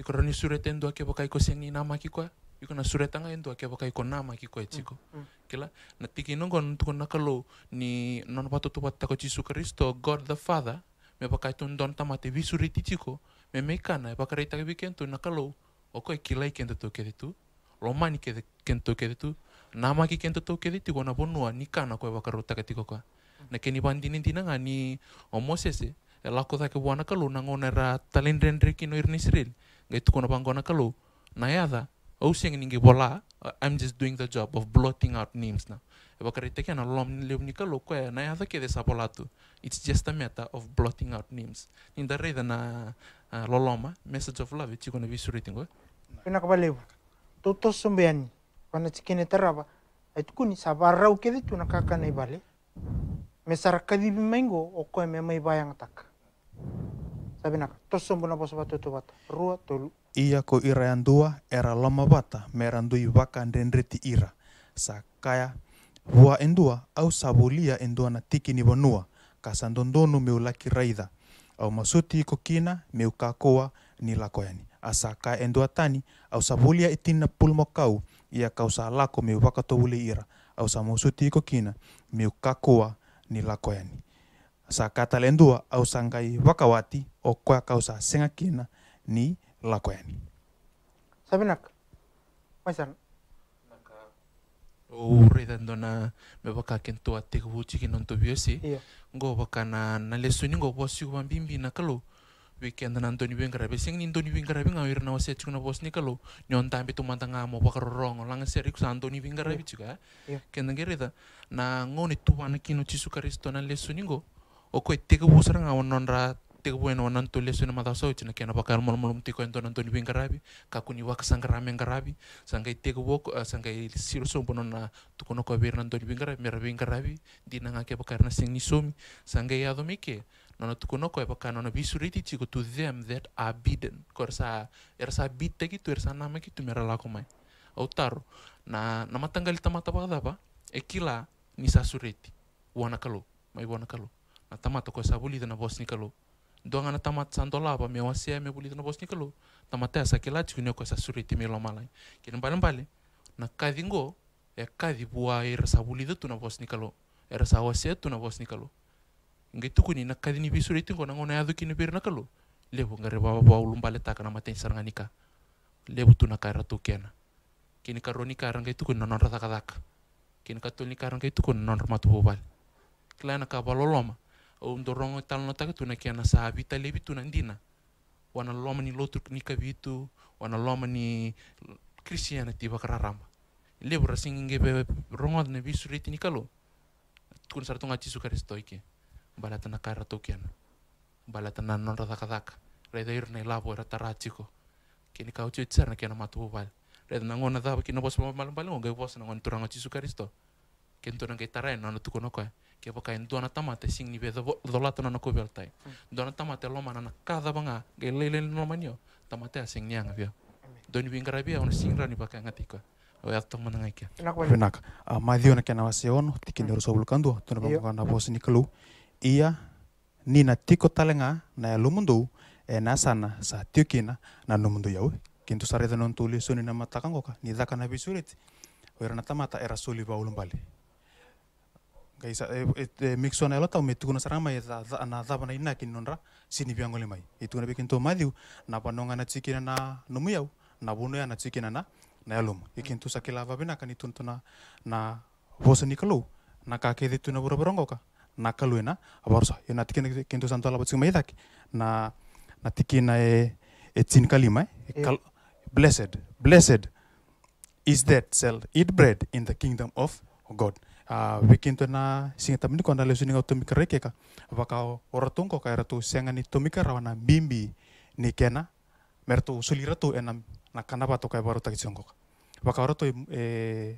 iku rani surete endo ke bokai ko siang ni nama kiko eh. iko na sura tanga endo ake baka iko nama kiko echiko mm. mm. kila na tiki nongo ntuko nakalo ni non pato to pato ko Yesu Kristo God the Father me baka itu ndon tamate visuri tichiko me mekana baka rita ke bikento nakalo oko ikila e ikento to kedetu romani ke kento kedetu nama ki kento to kedetu kona bonua nikana ko baka e rota ketiko ka mm. na keni bandini dinanga ni omosese elako thake bwana kalu nangona ra talendrendre kino irni Israel ngai tuko na bangona kalu na yatha Osengningi oh, bola, eh, I'm just doing the job of blotting out names now. Eba karite ke na lom leonika loko e ya, na yata ke desa bola tu. It's just a matter of blotting out names. Ninda reda na eh, loloma, message of love, it's gonna be suriting go. Pina ya. ka balebu. Toto sombiani. Pana tikene taraba. Itu kuni sabarra ukede tu na kakane bale. Mesarakadi bimengo okoe memai bayang tak. Sabinaka, tosombo na bosobato tuwata, bata. Rua ia ko ira yandua era lama bata merandu iwaka ndendriti ira kaya vua endua au sabulia endua na tiki ni bonua kasandondonu meulaki raitha au masuti iko kina meukakoa ni lakoyani asaka endua tani au sabulia itina e kau ia kausa lako meuwaka towule ira au sa masuti iko kina meukakoa ni lakoyani sakatalendua au sangai wakawati okoa kausa senga kina ni lako yani. Sabi nak, masan. Naka uri dan dona beba ken tua teku buci kinon tu biasi. Iya. Ngo bakana na lesu ni ngo bosi kuban bimbi na kalau weekend na Antoni Wing Grabe sing Antoni Wing Grabe ngawir na wase chuna bos ni kalau nyon tambi tu mantang mo bakar rong lang seri ku Antoni Wing Grabe juga iya. eh? iya. kenda gerita na ngoni tu na kino chisu karisto na lesu ni ngo Oke, tiga busar ngawon non rat tega bu ena wanan tole so mata matasa o tena kena bakar mol molom teko ento nanto ni bing karabi kakuni wak waka sangka rame karabi wok sangka i siro so bono na tuko no ko bir nan ni bing karabi mera bing karabi di na ngake bakar na sing ni somi sangka i ado nona tuko no ko e bakar nona bisu riti tiko to them that are bidden ko ersa ersa tegi tu ersa nama ki tu mira lako mai au taro na nama tanggal tamata bakada ba e kila sureti, sasureti wana kalu mai wana kalu, na tamata ko sabuli dana bosni kalu dongana tamat sandolaba, me wasia me pulita na bosnikalo tamata ya sakela tikunia kwa sasuri lo malai kini mbali mbali na kadhi ngo e kadhi bua e rasa pulita tu na bosnikalo e rasa wasia ya tu na bosnikalo ngai tukuni na kadhi ni bisuri tingo na ngona yadu kini birna lebu ngare baba bua ulumbale taka na mateni saranganika lebu tu na kaira tu kena kini karoni karang ngai tukuni na nonra kini katulni karang ngai tukuni na nonra matubobali kabalo loma undorong tal nota ke tuna kiana sabi ta lebi tuna ndina wana loma ni lotu ni kabitu wana loma ni kristiana tiba kararamba lebu rasing nge be rongo na bi suriti ni kalo tukun sartu ngaci suka restoike balata na kara tokiana balata na non rata kadaka reda irne labo era tarachiko kini kau cuci na kiana matu bal reda na ngona daba kina bos malam balang ngai bos na ngon turang ngaci suka resto kento na ngai tarain e na ke en dona tamate sing ni bedo dolata na ko beltai dona tamate lo mana na kada banga ke lele no manyo tamate asing nyang bia doni ngara bia on ra ni pakai ngatika Oya tong mana ngai a Ma Madio na ke na wasion, tikin doro sobul kandu, tona bangungan na bos ni kelu. Ia ni na tiko talenga na ya lumundu, e na sana sa tiukina na lumundu yau. Kintu sarita non tuli suni na mata kangoka ni zakana bisulit bisuriti. Oya na tamata era suli ba ulumbali. kaisa et eh, eh, mixon ala tau metu kuna sarama e na dava na ina kinonra sini biango le mai e tuna bikin to madiu na panonga na chikina na nomiau na bono ya na chikina na na elum e kintu sakila va bina kani tuntuna na vosa nikalo na ka ke de tuna boroborongo ka na kaluena abarsa e na tikina kintu santola botsi mai dak na na tikina e e tin kalima e, e, e kal blessed blessed is that shall eat bread in the kingdom of God. Ah, bikin wekinto na singa ni konda lesu ninga tumika reke ka vaka oratung ko kaira tu senga ni rawana bimbi ni kena mertu sulira tu enam na kanapa to kai baru tak singko vaka ora tu e e,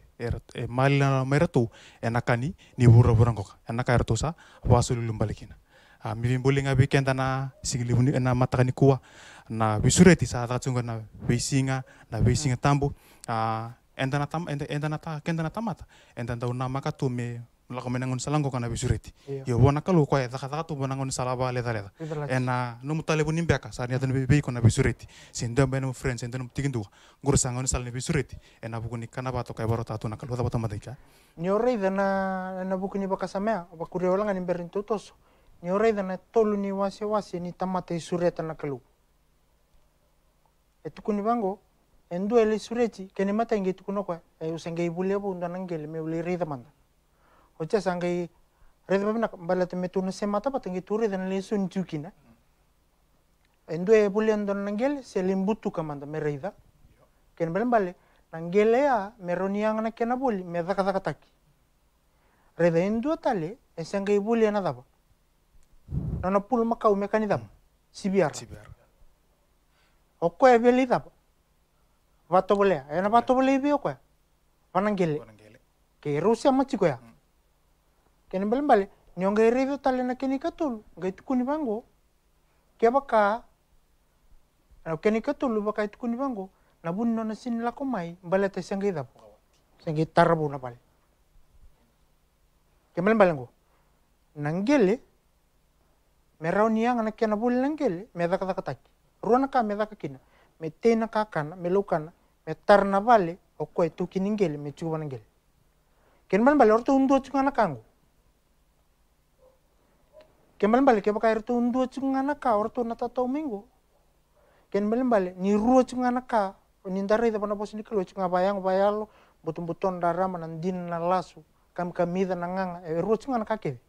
e malina mertu enakani ni bura burang ko enaka era tu sa vasululum balikina a ah, mi bimbulinga weekend na singli buni na kuwa na wisureti sa ta tsunga na wisinga na bisinga tambu a ah, entana tam ent entana ta kentana tamata entana tau nama ka tu me la ko menangon salango kana bisureti iya. yo bona kalu lu ko eta kata tu bonangon salaba le dale ena no mutale bu nimbe ka sar nyatan be ko na bisureti sendo be no friends enta no tikindu ngur sangon salne bisureti ena bu ni kana bato ka barota tu na kalota bato madika nyore dana na bu ni baka samea ba kuri olanga ni berin totoso nyore dana e tolu ni wase wase ni tamata isureta na kalu etukuni bango endo ele sureti kene mata ngi tukuno kwa e. e usenge ibule bo unda nangele me uli rida manda ocha sangai rida bana bala te metu se mata pata ngi turi dan le sun tukina endo e bule unda nangele se limbutu kamanda me rida kene bale bale nangele ya meronianga na kena buli, me daka daka taki rida endo tale e sangai ibule na daba nana pul makau mekani daba sibiar sibiar okko e Pato Era Pato Bolea kue. Wanangele. Ke Rusia machi mm. ya, Kene balen bale. Nyonge review talena kene katul. Ngai tukuni bango. Ke baka. Kene katul baka e tukuni bango. Nabun nona sin lakomai. Bale te sengai dapo. Sengai tarabu na bale. Ke balen balengo. Nangele. Merau niang anak kena boleh nangele. Medaka-daka taki. Ruanaka medaka kina me tena kakana me lokana me tarna vale o koe ningele me chuvanangele kembali bale orto undu chungana kangu man bale ke pakai orto undu chungana ka orto nata tau minggu man bale ni ruo chungana ka ni ndarai da pana posini kelo e chunga bayang bayalo buton darama dara manandin na lasu kam kamida na nganga e ruo chungana ka kede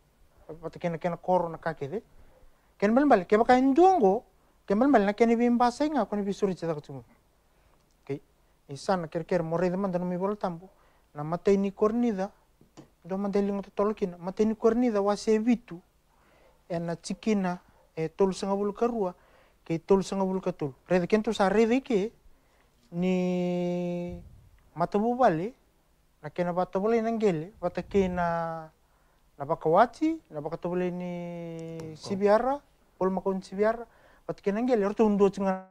patikena kena koro na ka kede kembali bale ke pakai ndongo kemal mal na keni bim basai nga koni bisuri chita kuchungu kai mori de mandano mi bol tambo na matei ni cornida do mandeli ngoto tolkina matei ni cornida wa a bitu ena chiquina e, e tol sanga bul karua kei tol sanga bul katul rede kento sa ke ni matabu bale na kena batabole nangele batakena na bakawati na bakatobole ni sibiara pol makon sibiara өткеннен келер туындуу